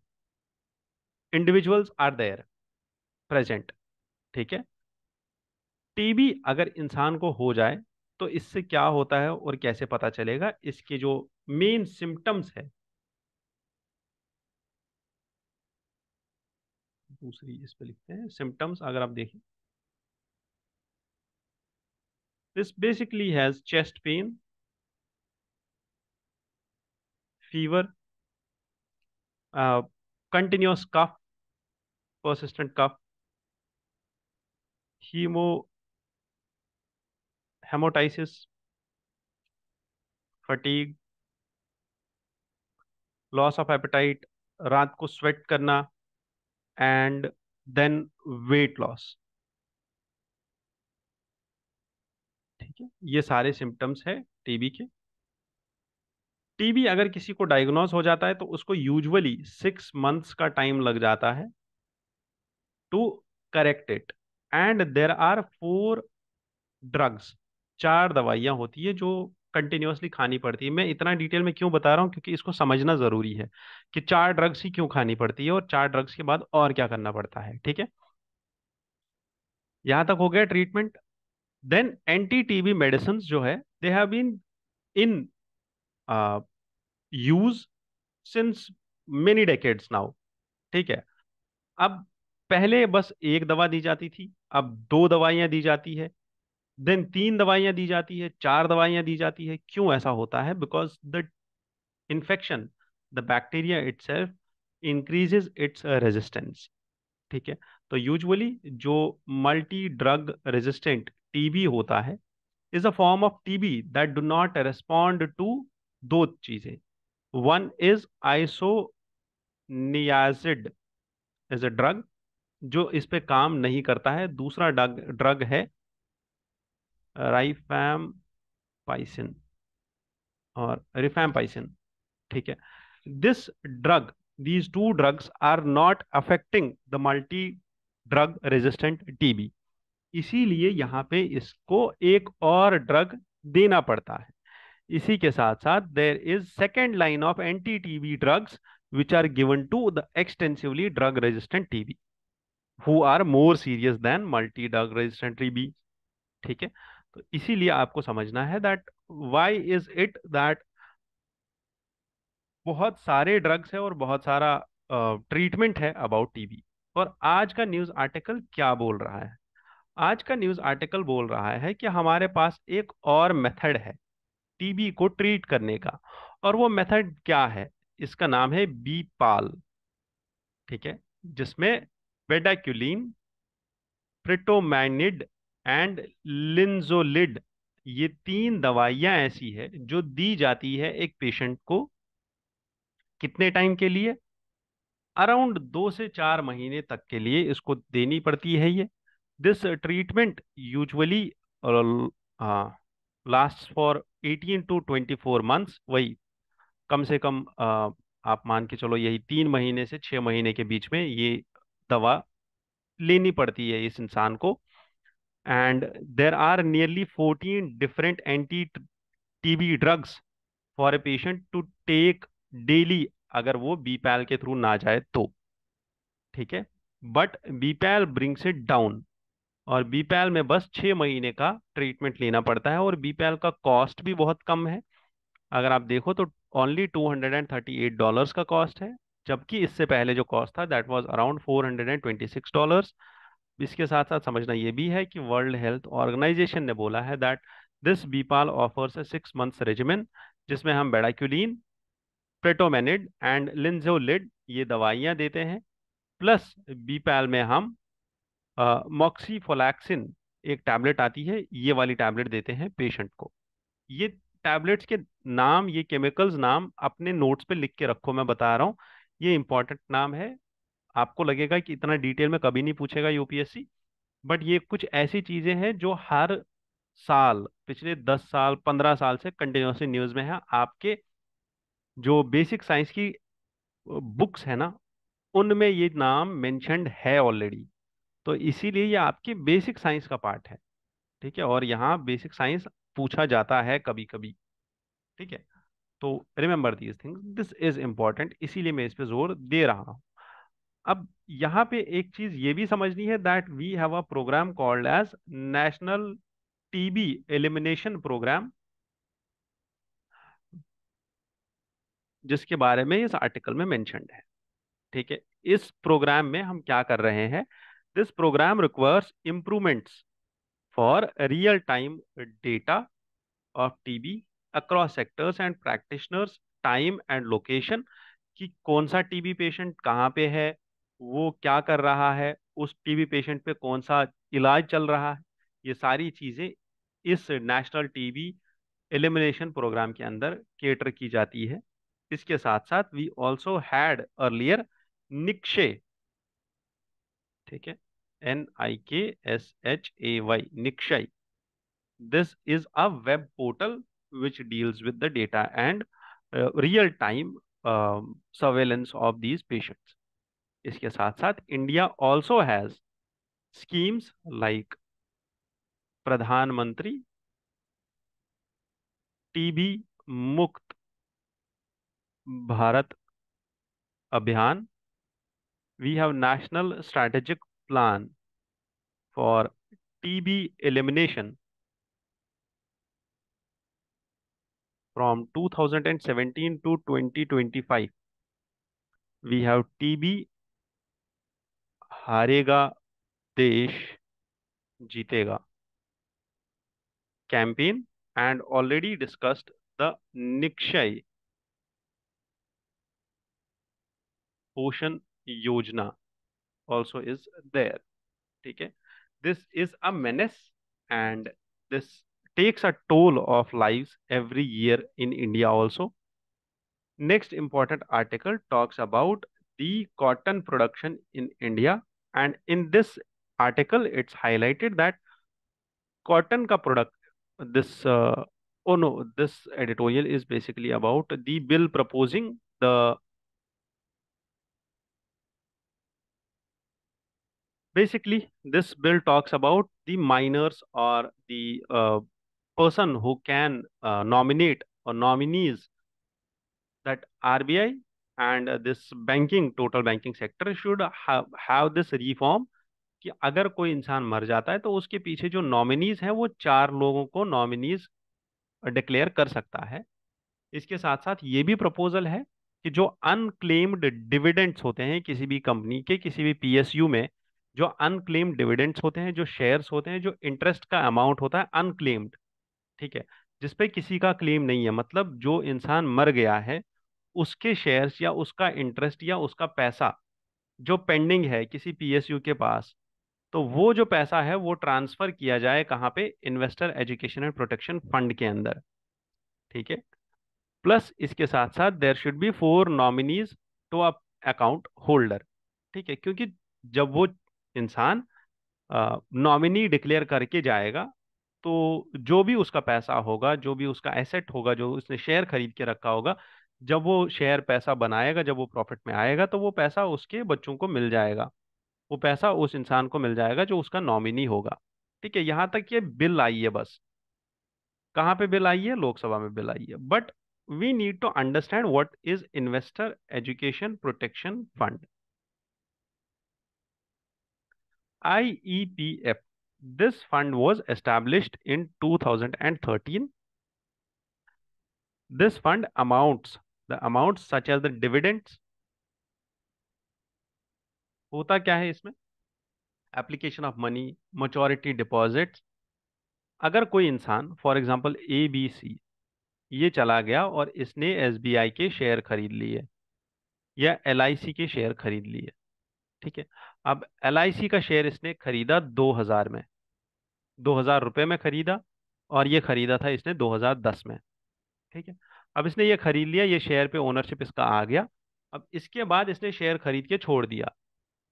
individuals are there present ठीक है टीबी अगर इंसान को हो जाए तो इससे क्या होता है और कैसे पता चलेगा इसके जो मेन सिम्टम्स है दूसरी इस पे लिखते हैं सिम्टम्स अगर आप देखें this basically has chest pain fever, uh, continuous cough, persistent cough, hemo, hemotysis, fatigue, loss of appetite, रात को स्वेट करना एंड देन वेट लॉस ठीक है ये सारे सिम्टम्स हैं टीबी के टीबी अगर किसी को डायग्नोस हो जाता है तो उसको यूजुअली सिक्स मंथ्स का टाइम लग जाता है to correct it and there are four drugs चार दवाइयाँ होती है जो कंटिन्यूसली खानी पड़ती है मैं इतना डिटेल में क्यों बता रहा हूँ क्योंकि इसको समझना ज़रूरी है कि चार ड्रग्स ही क्यों खानी पड़ती है और चार ड्रग्स के बाद और क्या करना पड़ता है ठीक है यहाँ तक हो गया treatment then anti TB medicine जो है they have been in use since many decades now ठीक है अब पहले बस एक दवा दी जाती थी अब दो दवाइयां दी जाती है देन तीन दवाइयां दी जाती है चार दवाइयां दी जाती है क्यों ऐसा होता है because the infection the bacteria its increases its resistance ठीक है तो यूजुअली जो मल्टी ड्रग रेजिस्टेंट टीबी होता है is a form of TB that do not respond to दो चीजें one is isoniazid as a drug जो इस पे काम नहीं करता है दूसरा ड्रग ड्रग है राइफैम पाइसिन और रिफैम पाइसिन ठीक है this drug these two drugs are not affecting the multi drug resistant TB इसीलिए यहां पे इसको एक और ड्रग देना पड़ता है इसी के साथ साथ there is second line of anti TB drugs which are given to the extensively drug resistant TB who are more serious than multi drug resistant TB ठीक है तो इसीलिए आपको समझना है that why is it that बहुत सारे drugs है और बहुत सारा ट्रीटमेंट uh, है अबाउट टीबी और आज का न्यूज आर्टिकल क्या बोल रहा है आज का न्यूज आर्टिकल बोल रहा है कि हमारे पास एक और मेथड है टीबी को ट्रीट करने का और वो मेथड क्या है इसका नाम है बी पाल ठीक है जिसमें बेडाक्यूलिन प्रिटोमैनिड एंड लिंजोलिड ये तीन दवाइयां ऐसी है जो दी जाती है एक पेशेंट को कितने टाइम के लिए अराउंड दो से चार महीने तक के लिए इसको देनी पड़ती है ये दिस ट्रीटमेंट यूजुअली हाँ, last for eighteen to twenty four months वही कम से कम आ, आप मान के चलो यही तीन महीने से छः महीने के बीच में ये दवा लेनी पड़ती है इस इंसान को and there are nearly fourteen different anti TB drugs for a patient to take daily अगर वो बीपैल के थ्रू ना जाए तो ठीक है but BPaL brings it down और बीपैल में बस छः महीने का ट्रीटमेंट लेना पड़ता है और बीपैल का कॉस्ट भी बहुत कम है अगर आप देखो तो only two hundred and thirty eight dollars का कॉस्ट है जबकि इससे पहले जो कॉस्ट था that was around four hundred and twenty six dollars इसके साथ साथ समझना ये भी है कि वर्ल्ड हेल्थ ऑर्गेनाइजेशन ने बोला है that this BPaL offers a six months regiment जिसमें हम बेडाक्यूलिन प्रेटोमेनिड एंड लिंजोलिड ये दवाइयाँ देते हैं प्लस बीपैल में हम मॉक्सीफोलैक्सिन एक टैबलेट आती है ये वाली टैबलेट देते हैं पेशेंट को ये टैबलेट्स के नाम ये केमिकल्स नाम अपने नोट्स पे लिख के रखो मैं बता रहा हूँ ये इंपॉर्टेंट नाम है आपको लगेगा कि इतना डिटेल में कभी नहीं पूछेगा यूपीएससी बट ये कुछ ऐसी चीज़ें हैं जो हर साल पिछले दस साल पंद्रह साल से कंटिन्यूसली न्यूज़ में है आपके जो बेसिक साइंस की बुक्स है ना उनमें ये नाम मैंशनड है ऑलरेडी तो इसीलिए ये आपके बेसिक साइंस का पार्ट है ठीक है और यहाँ बेसिक साइंस पूछा जाता है कभी कभी ठीक है तो remember these things this is important इसीलिए मैं इस पर जोर दे रहा हूँ अब यहाँ पे एक चीज ये भी समझनी है that we have a programme called as National TB Elimination Programme जिसके बारे में इस आर्टिकल में मेंशनड है ठीक है इस प्रोग्राम में हम क्या कर रहे हैं This program requires improvements for real-time data of TB across sectors and practitioners, time and location कि कौन सा टीबी पेशेंट कहाँ पे है वो क्या कर रहा है उस टीबी पेशेंट पे कौन सा इलाज चल रहा है ये सारी चीज़ें इस नेशनल टीबी एलिमिनेशन प्रोग्राम के अंदर केटर की जाती है इसके साथ साथ we also had earlier Nikshay ठीक है N I K S H A Y Nikshay this is a web portal which deals with the data and uh, real time uh, surveillance of these patients इसके साथ साथ India also has schemes like Pradhan Mantri TB Mukt Bharat अभियान we have national strategic plan for TB elimination from 2017 to 2025. We have TB Harega Desh Jitega campaign and already discussed the Nikshay Poshan Yojana also is there. ठीक है this is a menace and this takes a toll of lives every year in India also. Next important article talks about the cotton production in India and in this article it's highlighted that cotton ka product this uh, oh no this editorial is basically about the bill proposing the Basically, this bill talks about the minors or the uh, person who can uh, nominate or nominees that RBI and this banking, total banking sector should have, have this reform कि अगर कोई इंसान मर जाता है तो उसके पीछे जो नॉमिनीज हैं वो चार लोगों को नॉमिनीज डिक्लेयर कर सकता है इसके साथ साथ ये भी प्रपोजल है कि जो अनक्लेम्ड डिविडेंड्स होते हैं किसी भी कंपनी के किसी भी पीएसयू में जो अनक्लेम्ड डिविडेंड्स होते हैं जो शेयर्स होते हैं जो इंटरेस्ट का अमाउंट होता है अनक्लेम्ड ठीक है जिसपे किसी का क्लेम नहीं है मतलब जो इंसान मर गया है उसके शेयर्स या उसका इंटरेस्ट या उसका पैसा जो पेंडिंग है किसी पीएसयू के पास तो वो जो पैसा है वो ट्रांसफर किया जाए कहाँ पे investor education and protection fund के अंदर ठीक है प्लस इसके साथ साथ there should be four nominees to a account holder ठीक है क्योंकि जब वो इंसान नॉमिनी डिक्लेयर करके जाएगा तो जो भी उसका पैसा होगा जो भी उसका एसेट होगा जो उसने शेयर खरीद के रखा होगा जब वो शेयर पैसा बनाएगा जब वो प्रॉफिट में आएगा तो वो पैसा उसके बच्चों को मिल जाएगा वो पैसा उस इंसान को मिल जाएगा जो उसका नॉमिनी होगा ठीक है यहाँ तक ये बिल आई है बस कहाँ पे बिल आई है लोकसभा में बिल आई है but we need to understand what is investor education protection fund IEPF. This fund was established in 2013. This fund amounts, the amounts such as the dividends. होता क्या है इसमें application of money maturity deposit अगर कोई इंसान for example A B C ये चला गया और इसने एस बी आई के शेयर खरीद लिए या एल आई सी के शेयर खरीद लिए ठीक है अब एल का शेयर इसने खरीदा दो हज़ार में दो हज़ार रुपये में ख़रीदा और ये ख़रीदा था इसने दो हज़ार दस में ठीक है अब इसने ये ख़रीद लिया ये शेयर पे ओनरशिप इसका आ गया अब इसके बाद इसने शेयर ख़रीद के छोड़ दिया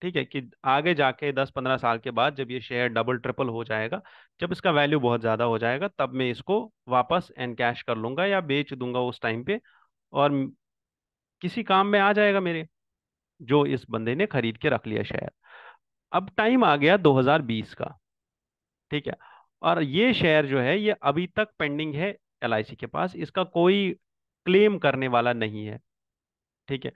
ठीक है कि आगे जाके दस पंद्रह साल के बाद जब ये शेयर डबल ट्रिपल हो जाएगा जब इसका वैल्यू बहुत ज़्यादा हो जाएगा तब मैं इसको वापस एनकैश कर लूँगा या बेच दूंगा उस टाइम पे और किसी काम में आ जाएगा मेरे जो इस बंदे ने खरीद के रख लिया शेयर अब टाइम आ गया 2020 का ठीक है और ये शेयर जो है ये अभी तक पेंडिंग है एल के पास इसका कोई क्लेम करने वाला नहीं है ठीक है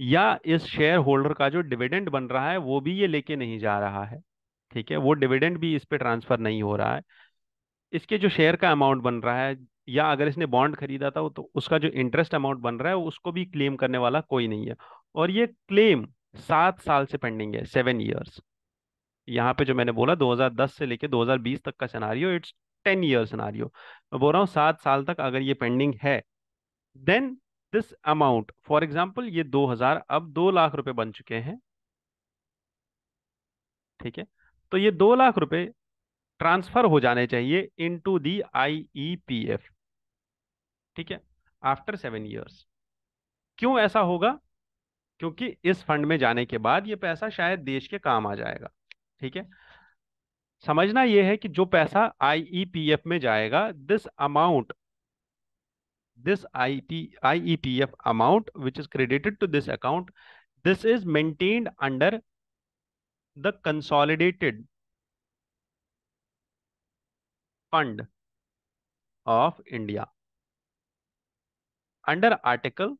या इस शेयर होल्डर का जो डिविडेंड बन रहा है वो भी ये लेके नहीं जा रहा है ठीक है वो डिविडेंड भी इस पर ट्रांसफर नहीं हो रहा है इसके जो शेयर का अमाउंट बन रहा है या अगर इसने बॉन्ड खरीदा था तो उसका जो इंटरेस्ट अमाउंट बन रहा है उसको भी क्लेम करने वाला कोई नहीं है और ये क्लेम सात साल से पेंडिंग है सेवन ईयर्स यहाँ पे जो मैंने बोला 2010 से लेके 2020 तक का scenario it's ten year scenario मैं बोल रहा हूँ सात साल तक अगर ये पेंडिंग है then this amount for example ये 2000 अब दो लाख रुपए बन चुके हैं ठीक है तो ये दो लाख रुपए ट्रांसफर हो जाने चाहिए into the I P F ठीक है आफ्टर सेवन ईयर्स क्यों ऐसा होगा क्योंकि इस फंड में जाने के बाद ये पैसा शायद देश के काम आ जाएगा ठीक है समझना यह है कि जो पैसा आईईपीएफ e में जाएगा this amount this IEPF amount which is credited to this account this is maintained under the consolidated fund of India under article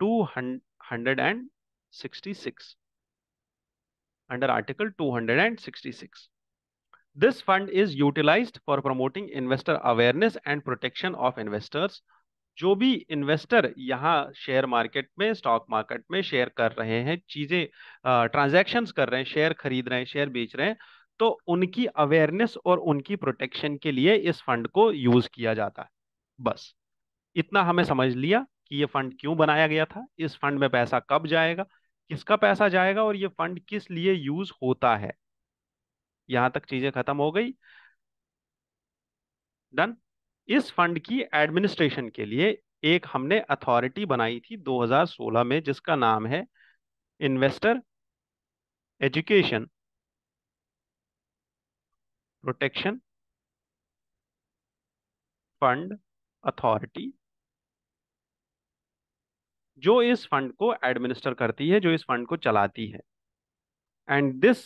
266 under article 266 this fund is utilized for promoting investor awareness and protection of investors जो भी investor यहाँ share market में stock market में share कर रहे हैं चीज़ें transactions कर रहे हैं शेयर खरीद रहे हैं शेयर बेच रहे हैं तो उनकी अवेयरनेस और उनकी प्रोटेक्शन के लिए इस फंड को यूज़ किया जाता है बस इतना हमें समझ लिया कि ये फंड क्यों बनाया गया था इस फंड में पैसा कब जाएगा किसका पैसा जाएगा और ये फंड किस लिए यूज होता है यहां तक चीजें खत्म हो गई डन इस फंड की एडमिनिस्ट्रेशन के लिए एक हमने अथॉरिटी बनाई थी 2016 में जिसका नाम है investor education protection fund authority जो इस फंड को एडमिनिस्टर करती है जो इस फंड को चलाती है and this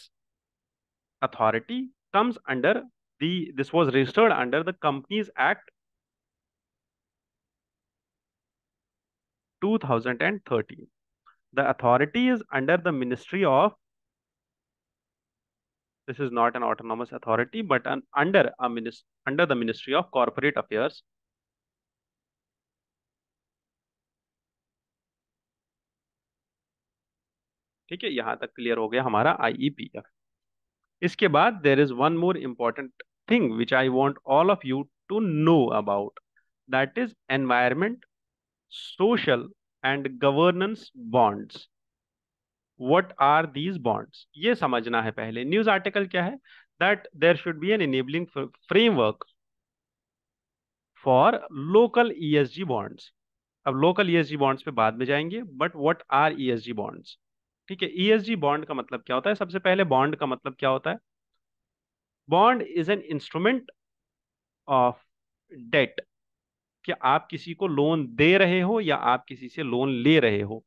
authority comes under the this was registered under the companies act 2013 the authority is under the ministry of this is not an autonomous authority but an under a minister under the ministry of corporate affairs ठीक है यहां तक clear हो गया हमारा आईईपीएफ e इसके बाद there is one more important thing which I want all of you to know about that is environment social and governance bonds what are these bonds ये समझना है पहले न्यूज आर्टिकल क्या है that there should be an enabling framework for local E S G bonds अब local E S G bonds पे बाद में जाएंगे but what are E S G bonds ठीक है ईएसजी e बॉन्ड का मतलब क्या होता है सबसे पहले बॉन्ड का मतलब क्या होता है bond is an instrument of debt कि आप किसी को लोन दे रहे हो या आप किसी से लोन ले रहे हो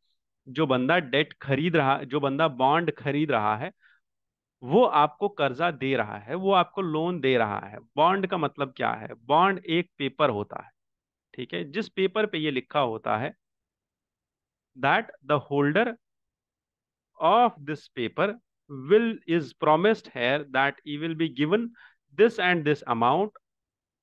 जो बंदा डेट खरीद रहा जो बंदा बॉन्ड खरीद रहा है वो आपको कर्जा दे रहा है वो आपको लोन दे रहा है बॉन्ड का मतलब क्या है बॉन्ड एक पेपर होता है ठीक है जिस पेपर पे ये लिखा होता है that the holder of this paper will is promised here that he will be given this and this amount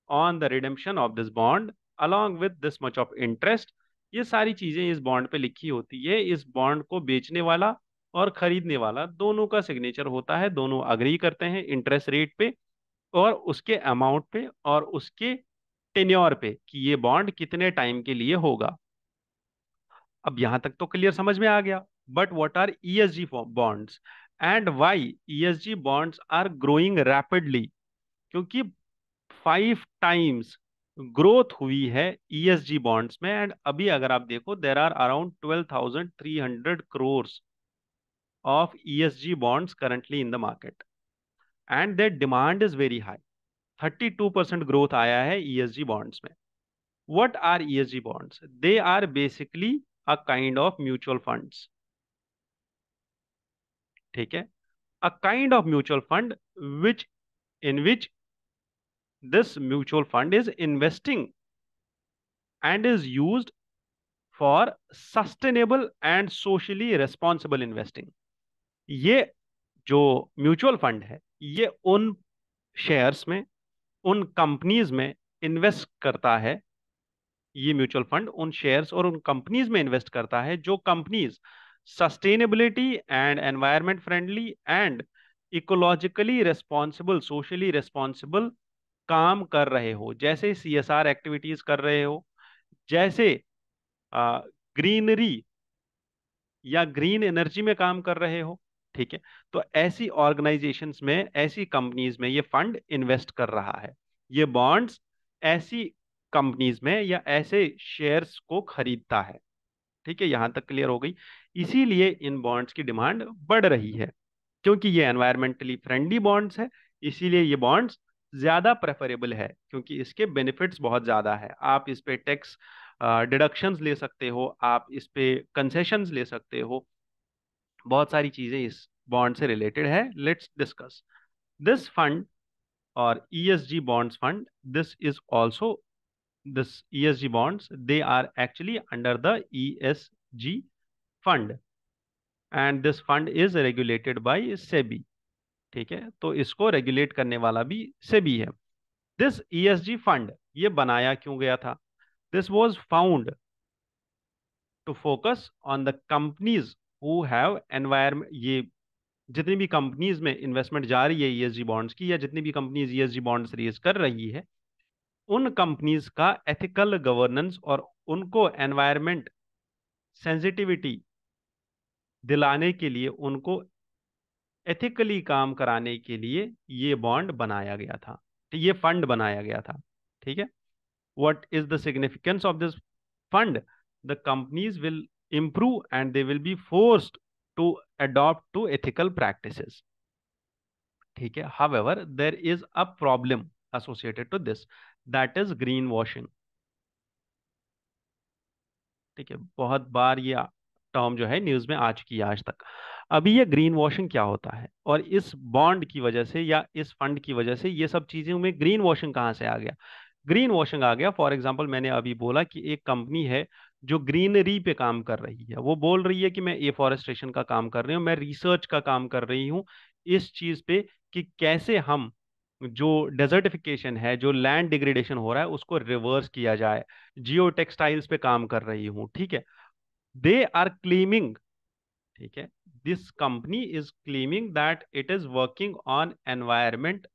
on the redemption of this bond along with this much of interest ये सारी चीजें इस bond पे लिखी होती है इस bond को बेचने वाला और खरीदने वाला दोनों का सिग्नेचर होता है दोनों अग्री करते हैं इंटरेस्ट रेट पे और उसके अमाउंट पे और उसके टेन्योर पे कि ये बॉन्ड कितने टाइम के लिए होगा अब यहां तक तो क्लियर समझ में आ गया but what are ESG bonds and why ESG bonds are growing rapidly? क्योंकि फाइव टाइम्स ग्रोथ हुई है ईएसजी e बॉन्ड्स में एंड अभी अगर आप देखो there are around twelve thousand three hundred crores of ESG bonds currently in the market and their demand is very high thirty two percent growth आया है ई एस जी बॉन्ड्स में E S G bonds they are basically a kind of mutual funds ठीक है a kind of mutual fund which in which this mutual fund is investing and is use for sustainable and socially responsible investing ये जो mutual fund है ये उन shares में उन companies में इन्वेस्ट करता है ये म्यूचुअल फंड उन शेयर्स और उन कंपनीज में इन्वेस्ट करता है जो companies sustainability and environment friendly and ecologically responsible socially responsible काम कर रहे हो जैसे सी एस आर एक्टिविटीज कर रहे हो जैसे ग्रीनरी या ग्रीन एनर्जी में काम कर रहे हो ठीक है तो ऐसी ऑर्गेनाइजेशन में ऐसी कंपनीज में ये फंड इन्वेस्ट कर रहा है ये बॉन्ड्स ऐसी कंपनीज में या ऐसे शेयर्स को खरीदता है ठीक है यहां तक क्लियर हो गई इसीलिए इन बॉन्ड्स की डिमांड बढ़ रही है क्योंकि ये एनवायरमेंटली फ्रेंडली बॉन्ड्स है इसीलिए ये बॉन्ड्स ज़्यादा प्रेफरेबल है क्योंकि इसके बेनिफिट्स बहुत ज़्यादा है आप इस पर टैक्स डिडक्शंस ले सकते हो आप इस पर कंसेशंस ले सकते हो बहुत सारी चीज़ें इस बॉन्ड से रिलेटेड है लेट्स डिस्कस दिस फंड और ESG bonds this this is also this ESG bonds they are actually under the ESG fund and this fund is regulated by SEBI ठीक है तो इसको रेगुलेट करने वाला भी सेबी है दिस ईएसजी फंड ये बनाया क्यों गया था this was found to focus on the companies who have environment ये जितनी भी कंपनीज में इन्वेस्टमेंट जा रही है ईएसजी e बॉन्ड्स की या जितनी भी कंपनीज ईएसजी बॉन्ड्स रेज कर रही है उन कंपनीज का एथिकल गवर्नेंस और उनको एनवायरमेंट सेंसिटिविटी दिलाने के लिए उनको एथिकली काम कराने के लिए ये बॉन्ड बनाया गया था ये फंड बनाया गया था ठीक है what is the significance of this fund the companies will improve and they will be force to adopt to ethical practice ठीक है however there is a problem associated to this that is green washing ठीक है बहुत बार यह term जो है news में आ चुकी है आज तक अभी ये ग्रीन वॉशिंग क्या होता है और इस बॉन्ड की वजह से या इस फंड की वजह से ये सब चीज़ों में ग्रीन वॉशिंग कहाँ से आ गया ग्रीन वॉशिंग आ गया फॉर एग्जाम्पल मैंने अभी बोला कि एक कंपनी है जो ग्रीनरी पे काम कर रही है वो बोल रही है कि मैं एफॉरेस्टेशन का काम कर रही हूँ मैं रिसर्च का काम कर रही हूँ इस चीज़ पे कि कैसे हम जो डेजर्टिफिकेशन है जो लैंड डिग्रेडेशन हो रहा है उसको रिवर्स किया जाए जियो टेक्सटाइल्स पे काम कर रही हूँ ठीक है दे आर claiming ठीक है this company is claiming that it is working on environment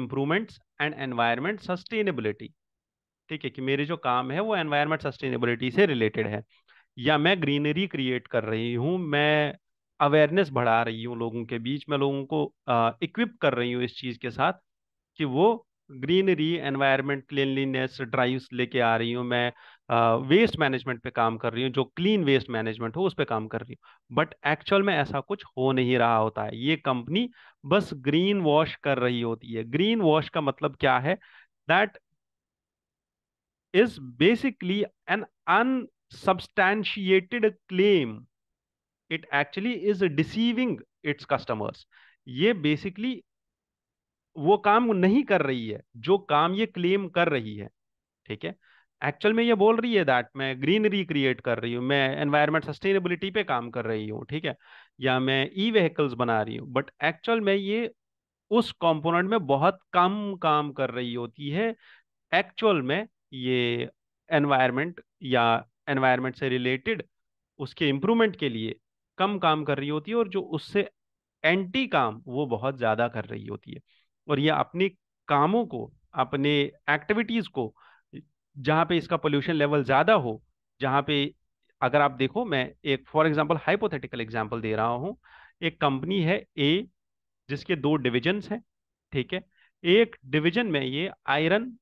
improvements and environment sustainability ठीक है कि मेरे जो काम है वो एनवायरमेंट सस्टेनेबिलिटी से रिलेटेड है या मैं ग्रीनरी क्रिएट कर रही हूँ मैं अवेयरनेस बढ़ा रही हूँ लोगों के बीच मैं लोगों को इक्विप कर रही हूँ इस चीज़ के साथ कि वो ग्रीनरी एनवायरमेंट क्लिनलीनेस ड्राइव्स लेके आ रही हूँ मैं वेस्ट मैनेजमेंट पे काम कर रही हूँ जो क्लीन वेस्ट मैनेजमेंट हो उस पर काम कर रही हूँ बट एक्चुअल में ऐसा कुछ हो नहीं रहा होता है ये कंपनी बस ग्रीन वॉश कर रही होती है ग्रीन वॉश का मतलब क्या है that is basically an unsubstantiated claim it actually is deceiving its customers ये बेसिकली वो काम नहीं कर रही है जो काम ये क्लेम कर रही है ठीक है एक्चुअल में ये बोल रही है दैट मैं ग्रीनरी क्रिएट कर रही हूँ मैं एनवायरमेंट सस्टेनेबिलिटी पे काम कर रही हूँ ठीक है या मैं ई व्हीकल्स बना रही हूँ बट एक्चुअल में ये उस कंपोनेंट में बहुत कम काम कर रही होती है एक्चुअल में ये एनवायरमेंट या एनवायरमेंट से रिलेटेड उसके इम्प्रूवमेंट के लिए कम काम कर रही होती है और जो उससे एंटी काम वो बहुत ज़्यादा कर रही होती है और ये अपने कामों को अपने एक्टिविटीज़ को जहाँ पे इसका पोल्यूशन लेवल ज़्यादा हो जहाँ पे अगर आप देखो मैं एक फॉर एग्जाम्पल हाइपोथेटिकल एग्जाम्पल दे रहा हूँ एक कंपनी है ए जिसके दो डिविजन्स हैं ठीक है एक डिविजन में ये आयरन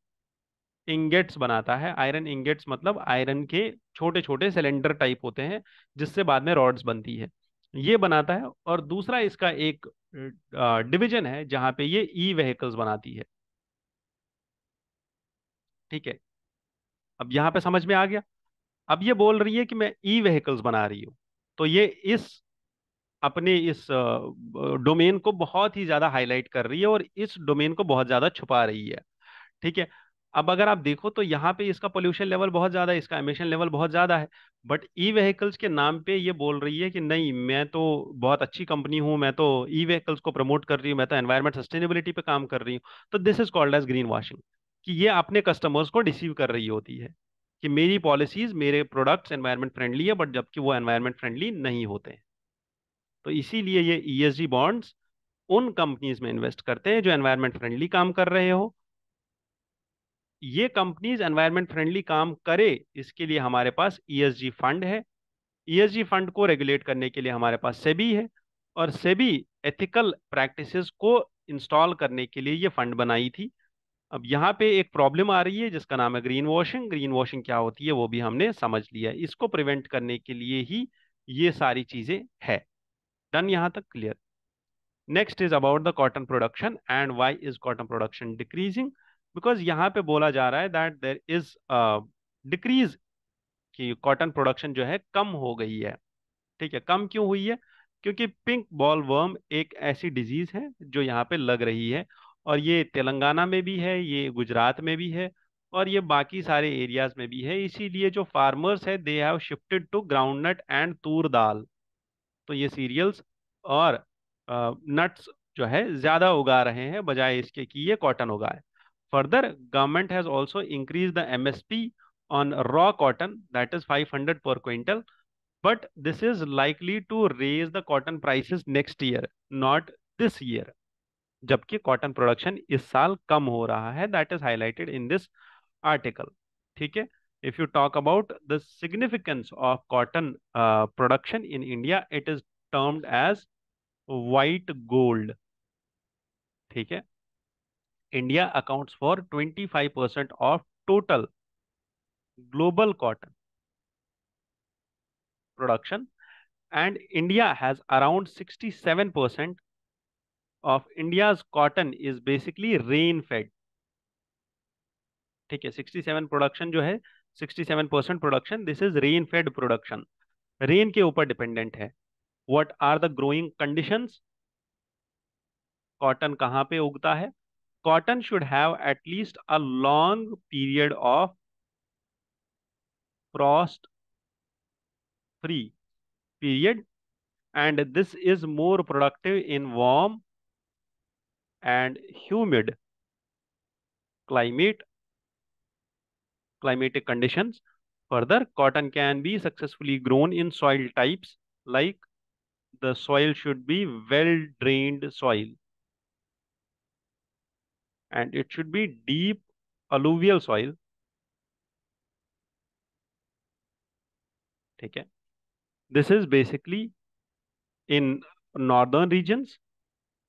इंगेट्स बनाता है आयरन इंगेट्स मतलब आयरन के छोटे छोटे सिलेंडर टाइप होते हैं जिससे बाद में रॉड्स बनती है ये बनाता है और दूसरा इसका एक डिवीजन है जहाँ पे ये ई e व्हीकल्स बनाती है ठीक है अब यहाँ पे समझ में आ गया अब ये बोल रही है कि मैं ई e व्हीकल्स बना रही हूँ तो ये इस अपने इस डोमेन को बहुत ही ज़्यादा हाईलाइट कर रही है और इस डोमेन को बहुत ज़्यादा छुपा रही है ठीक है अब अगर आप देखो तो यहाँ पे इसका पोल्यूशन लेवल बहुत ज़्यादा है इसका एमिशन लेवल बहुत ज़्यादा है बट ई व्हीकल्स के नाम पे ये बोल रही है कि नहीं मैं तो बहुत अच्छी कंपनी हूँ मैं तो ई e व्हीकल्स को प्रमोट कर रही हूँ मैं तो एनवायरमेंट सस्टेनेबिलिटी पे काम कर रही हूँ तो this is called as green washing कि ये अपने कस्टमर्स को डिसीव कर रही होती है कि मेरी पॉलिसीज मेरे प्रोडक्ट्स एनवायरनमेंट फ्रेंडली है बट जबकि वो एनवायरनमेंट फ्रेंडली नहीं होते तो इसीलिए ये ई e बॉन्ड्स उन कंपनीज में इन्वेस्ट करते हैं जो एनवायरनमेंट फ्रेंडली काम कर रहे हो ये कंपनीज एनवायरनमेंट फ्रेंडली काम करे इसके लिए हमारे पास ई e फंड है ई e फंड को रेगुलेट करने के लिए हमारे पास सेबी है और सेबी एथिकल प्रैक्टिसेस को इंस्टॉल करने के लिए ये फंड बनाई थी अब यहाँ पे एक प्रॉब्लम आ रही है जिसका नाम है ग्रीन वॉशिंग ग्रीन वॉशिंग क्या होती है वो भी हमने समझ लिया है इसको प्रिवेंट करने के लिए ही ये सारी चीजें है डन यहाँ तक clear next is about the cotton production and why is cotton production decreasing because यहाँ पे बोला जा रहा है दैट देर इज डिक्रीज कि कॉटन प्रोडक्शन जो है कम हो गई है ठीक है कम क्यों हुई है क्योंकि पिंक बॉल वर्म एक ऐसी डिजीज है जो यहाँ पे लग रही है और ये तेलंगाना में भी है ये गुजरात में भी है और ये बाकी सारे एरियाज में भी है इसीलिए जो फार्मर्स है they have shifted to groundnut and toor dal तो ये सीरियल्स और नट्स जो है ज़्यादा उगा रहे हैं बजाय इसके कि ये कॉटन उगाए further government has also increase the M S P raw raw that is five 500 per quintal but this is likely to raise the cotton prices next year not this year जबकि cotton production इस साल कम हो रहा है that is highlighted in this article ठीक है if you talk about the significance of cotton production in India it is termed as white gold ठीक है India account for twenty five percent of total global cotton production and India has around sixty seven percent of India cotton is basically rain fed. ठीक है sixty seven production जो है sixty seven percent production this is rain fed production rain के ऊपर dependent है what are the growing conditions cotton कहाँ पे उगता है cotton should have at least a long period of frost free period and this is more productive in warm and humid climate, climatic conditions. Further, cotton can be successfully grown in soil types like the soil should be well-drained soil. And it should be deep alluvial soil. Okay. This is basically in northern regions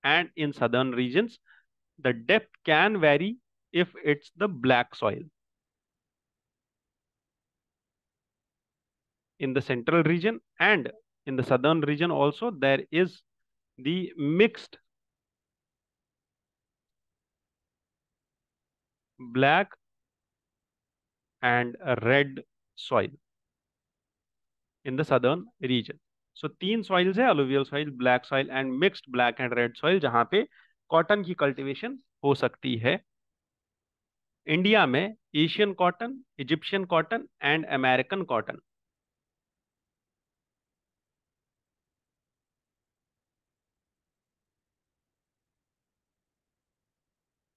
and in southern regions the depth can vary if it's the black soil in the central region and in the southern region also there is the mixed black and red soil in the southern region so so, तीन soils है alluvial soil black soil and mixed black and red soil जहां पे cotton की cultivation हो सकती है India में Asian cotton Egyptian cotton and American cotton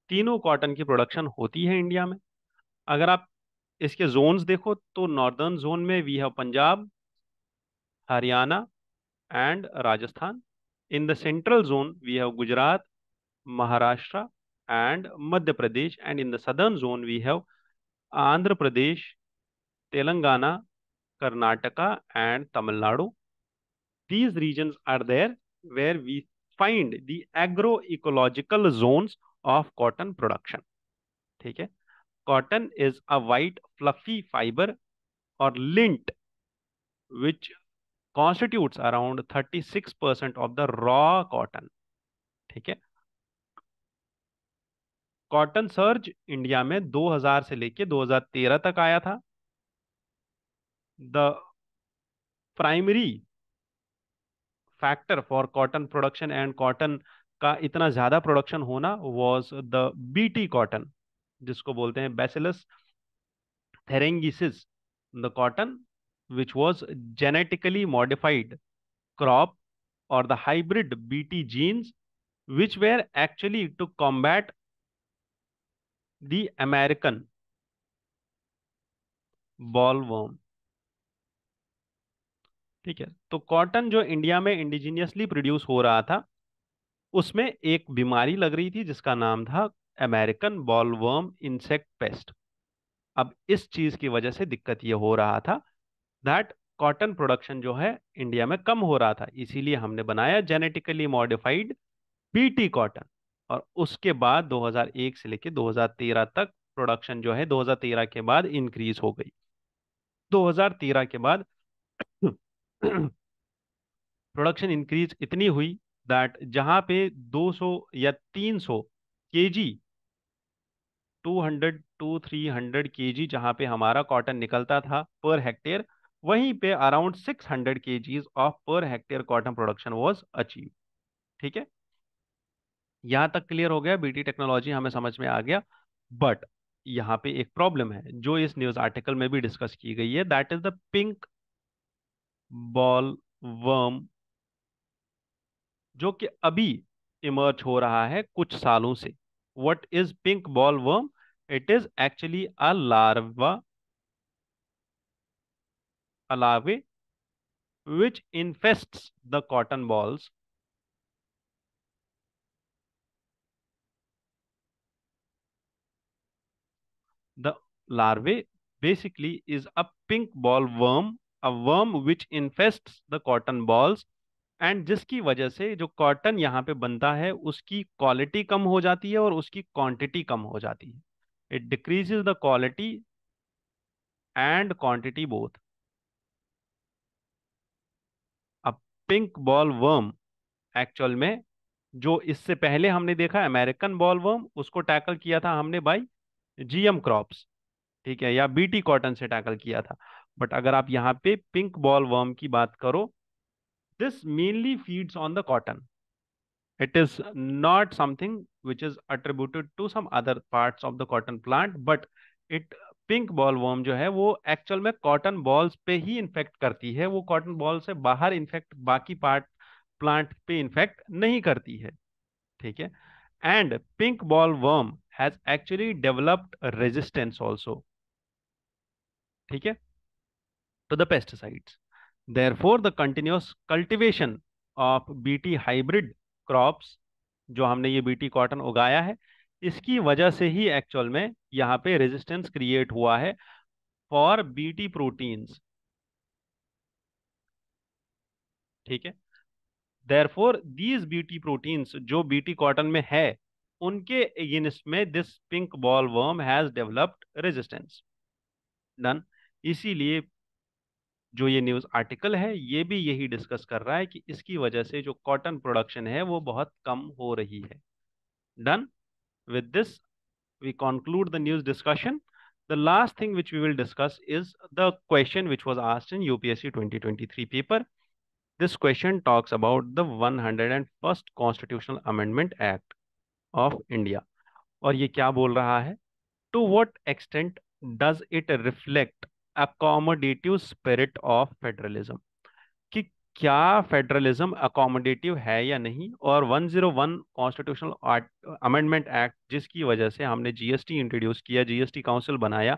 तीनों कॉटन की प्रोडक्शन होती है इंडिया में अगर आप इसके जोन्स देखो तो नॉर्दर्न जोन में we have Punjab Haryana, and Rajasthan. In the central zone, we have Gujarat, Maharashtra, and Madhya Pradesh. And in the southern zone, we have Andhra Pradesh, Telangana, Karnataka, and Tamil Nadu. These regions are there where we find the agroecological zones of cotton production. ठीक Cotton is a white fluffy fiber or lint which around thirty six percent of the raw cotton ठीक है cotton surge India में 2000 से लेके 2013 तक आया था the primary factor for cotton production and cotton का इतना ज्यादा प्रोडक्शन होना was the B T cotton जिसको बोलते हैं bacillus thuringiensis the cotton which was genetically modified crop or the hybrid BT genes, which were actually to combat the American bollworm ठीक है तो कॉटन जो इंडिया में इंडिजीनियसली प्रोड्यूस हो रहा था उसमें एक बीमारी लग रही थी जिसका नाम था अमेरिकन बॉलवर्म इंसेक्ट पेस्ट अब इस चीज की वजह से दिक्कत ये हो रहा था दैट कॉटन प्रोडक्शन जो है इंडिया में कम हो रहा था इसीलिए हमने बनाया जेनेटिकली मॉडिफाइड बीटी कॉटन और उसके बाद 2001 से लेकर 2013 तक प्रोडक्शन जो है 2013 के बाद इंक्रीज हो गई 2013 के बाद प्रोडक्शन इंक्रीज इतनी हुई दैट जहां पे 200 या 300 K G two hundred to three K G जहां पे हमारा कॉटन निकलता था पर हेक्टेयर वहीं पे around 600 hundred K Gs of per hectare cotton production was achieve ठीक है यहां तक क्लियर हो गया बीटी टेक्नोलॉजी हमें समझ में आ गया बट यहां पे एक प्रॉब्लम है जो इस न्यूज आर्टिकल में भी डिस्कस की गई है that is the pink boll worm जो कि अभी इमर्ज हो रहा है कुछ सालों से what is pink boll worm it is actually a larva algae which infests the cotton balls the larvae basically is a pink ball worm a worm which infests the cotton balls and जिसकी वजह से जो cotton यहाँ पे बनता है उसकी quality कम हो जाती है और उसकी क्वांटिटी कम हो जाती है it decreases the quality and quantity both pink boll worm actual में जो इससे पहले हमने देखा अमेरिकन बॉल वर्म उसको टैकल किया था हमने बाई जीएम क्रॉप्स ठीक है या बीटी कॉटन से टैकल किया था बट अगर आप यहाँ पे पिंक बॉल वर्म की बात करो this mainly feeds on the cotton it is not something which is attributed to some other parts of the cotton plant but it pink boll worm जो है वो एक्चुअल में कॉटन बॉल्स पे ही infect करती है वो कॉटन बॉल से बाहर इन्फेक्ट बाकी पार्ट प्लांट पे इन्फेक्ट नहीं करती है ठीक है and pink boll worm has actually developed resistance also ठीक है टू तो the pesticides for the continuous cultivation of BT hybrid crops जो हमने ये बीटी कॉटन उगाया है इसकी वजह से ही एक्चुअल में यहाँ पे रेजिस्टेंस क्रिएट हुआ है फॉर बीटी प्रोटीन्स ठीक है फोर दीज बीटी प्रोटीन्स जो बीटी कॉटन में है उनके अगेंस्ट में this pink boll worm has developed resistance done इसीलिए जो ये न्यूज़ आर्टिकल है ये भी यही डिस्कस कर रहा है कि इसकी वजह से जो कॉटन प्रोडक्शन है वो बहुत कम हो रही है done with this, we conclude the news discussion. The last thing which we will discuss is the question which was asked in UPSC 2023 paper. This question talks about the 101st Constitutional Amendment Act of India. और ये क्या raha To what extent does it reflect reflect accommodative spirit of federalism? क्या federalism accommodative है या नहीं और 101 zero one constitutional amendment act जिसकी वजह से हमने जीएसटी इंट्रोड्यूस किया जीएसटी काउंसिल बनाया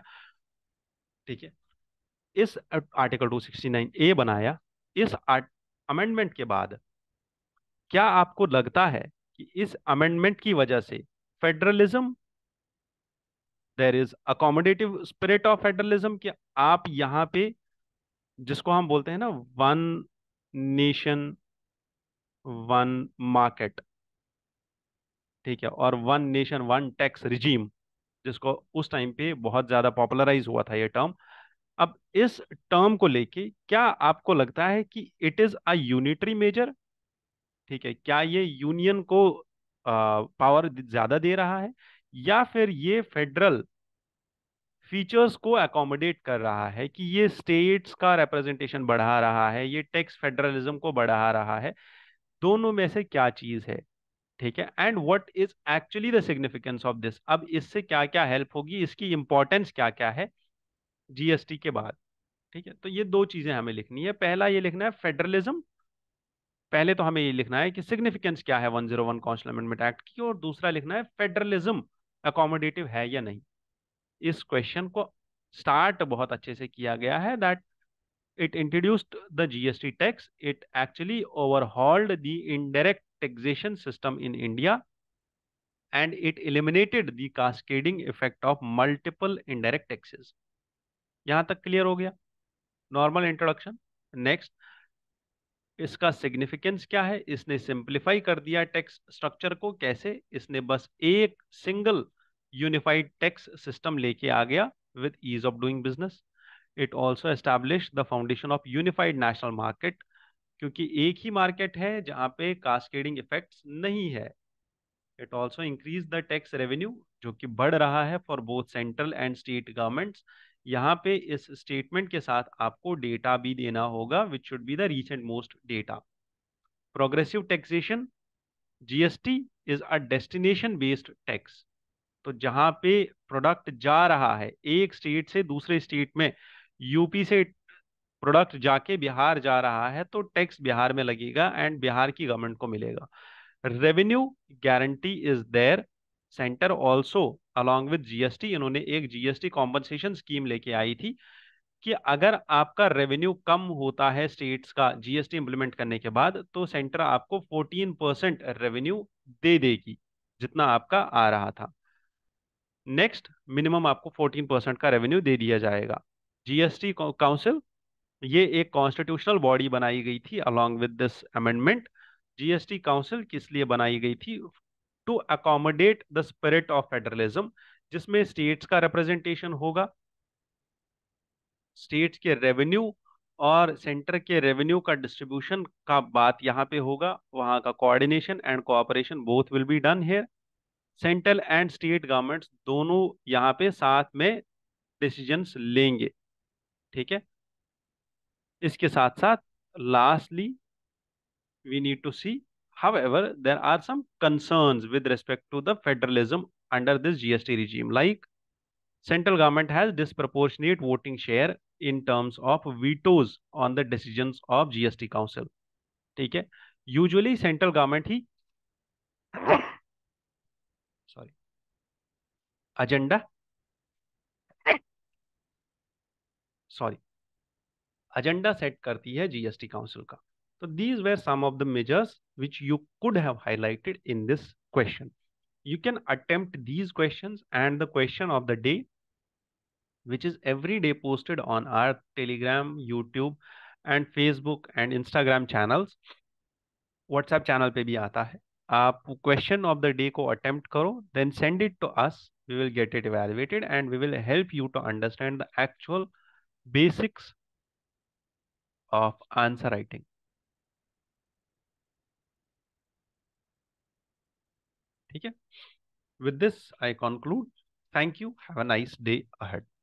ठीक है इस आर्टिकल 269 ए बनाया इस अमेंडमेंट के बाद क्या आपको लगता है कि इस अमेंडमेंट की वजह से federalism there is accommodative spirit of federalism आप यहाँ पे जिसको हम बोलते हैं ना वन नेशन वन मार्केट ठीक है और one nation one tax regime जिसको उस टाइम पे बहुत ज़्यादा पॉपुलराइज हुआ था ये टर्म अब इस टर्म को लेके क्या आपको लगता है कि it is a unitary measure ठीक है क्या ये यूनियन को पावर ज़्यादा दे रहा है या फिर ये फेडरल फीचर्स को एकोमोडेट कर रहा है कि ये स्टेट्स का रिप्रेजेंटेशन बढ़ा रहा है ये टैक्स फेडरलिज्म को बढ़ा रहा है दोनों में से क्या चीज़ है ठीक है and what is actually the significance of this अब इससे क्या क्या हेल्प होगी इसकी इंपॉर्टेंस क्या क्या है जीएसटी के बाद ठीक है तो ये दो चीज़ें हमें लिखनी है पहला ये लिखना है फेडरलिज्म पहले तो हमें ये लिखना है कि सिग्निफिकेंस क्या है 101 जीरो वन अमेंडमेंट एक्ट की और दूसरा लिखना है फेडरलिज्म अकोमोडेटिव है या नहीं इस क्वेश्चन को स्टार्ट बहुत अच्छे से किया गया है that it introduced the GST tax it actually overhauled the indirect taxation system in India and it eliminated the cascading effect of multiple indirect taxes यहां तक क्लियर हो गया नॉर्मल इंट्रोडक्शन नेक्स्ट इसका सिग्निफिकेंस क्या है इसने सिंप्लीफाई कर दिया टैक्स स्ट्रक्चर को कैसे इसने बस एक सिंगल यूनिफाइड टैक्स सिस्टम लेके आ गया with ease of doing business it also established the foundation of unified national market क्योंकि एक ही मार्केट है जहां पे कास्केडिंग इफेक्ट्स नहीं है it also increase the tax revenue जो कि बढ़ रहा है for both central and state governments यहाँ पे इस स्टेटमेंट के साथ आपको डेटा भी देना होगा which should be the recent most data progressive taxation GST is a destination based tax तो जहां पे प्रोडक्ट जा रहा है एक स्टेट से दूसरे स्टेट में यूपी से प्रोडक्ट जाके बिहार जा रहा है तो टैक्स बिहार में लगेगा एंड बिहार की गवर्नमेंट को मिलेगा revenue guarantee is there centre also along with GST इन्होंने एक जीएसटी कॉम्पनसेशन स्कीम लेके आई थी कि अगर आपका रेवेन्यू कम होता है स्टेट्स का जीएसटी इंप्लीमेंट करने के बाद तो सेंटर आपको 14 परसेंट रेवेन्यू दे देगी जितना आपका आ रहा था नेक्स्ट मिनिमम आपको 14 परसेंट का रेवेन्यू दे दिया जाएगा जीएसटी काउंसिल ये एक कॉन्स्टिट्यूशनल बॉडी बनाई गई थी along with this amendment GST council किस लिए बनाई गई थी to accommodate the spirit of federalism जिसमें स्टेट्स का रिप्रेजेंटेशन होगा स्टेट्स के रेवेन्यू और सेंटर के रेवेन्यू का डिस्ट्रीब्यूशन का बात यहाँ पे होगा वहां का coordination and cooperation both will be done here central and state government दोनों यहां पे साथ में डिसीजंस लेंगे ठीक है इसके साथ साथ lastly we need to see however there are some concern with respect to the federalism under this G S T regime like central government has disproportionate voting share in terms of vetoes on the decision of G S T council ठीक है usually central government ही agenda sorry agenda set करती है GST council का तो these were some of the measures which you could have highlighted in this question you can attempt these question and the question of the day which is every day posted on our Telegram YouTube and Facebook and Instagram channel WhatsApp channel पे भी आता है आप question of the day को attempt करो then send it to us we will get it evaluated and we will help you to understand the actual basics of answer writing. Okay. With this, I conclude. Thank you. Have a nice day ahead.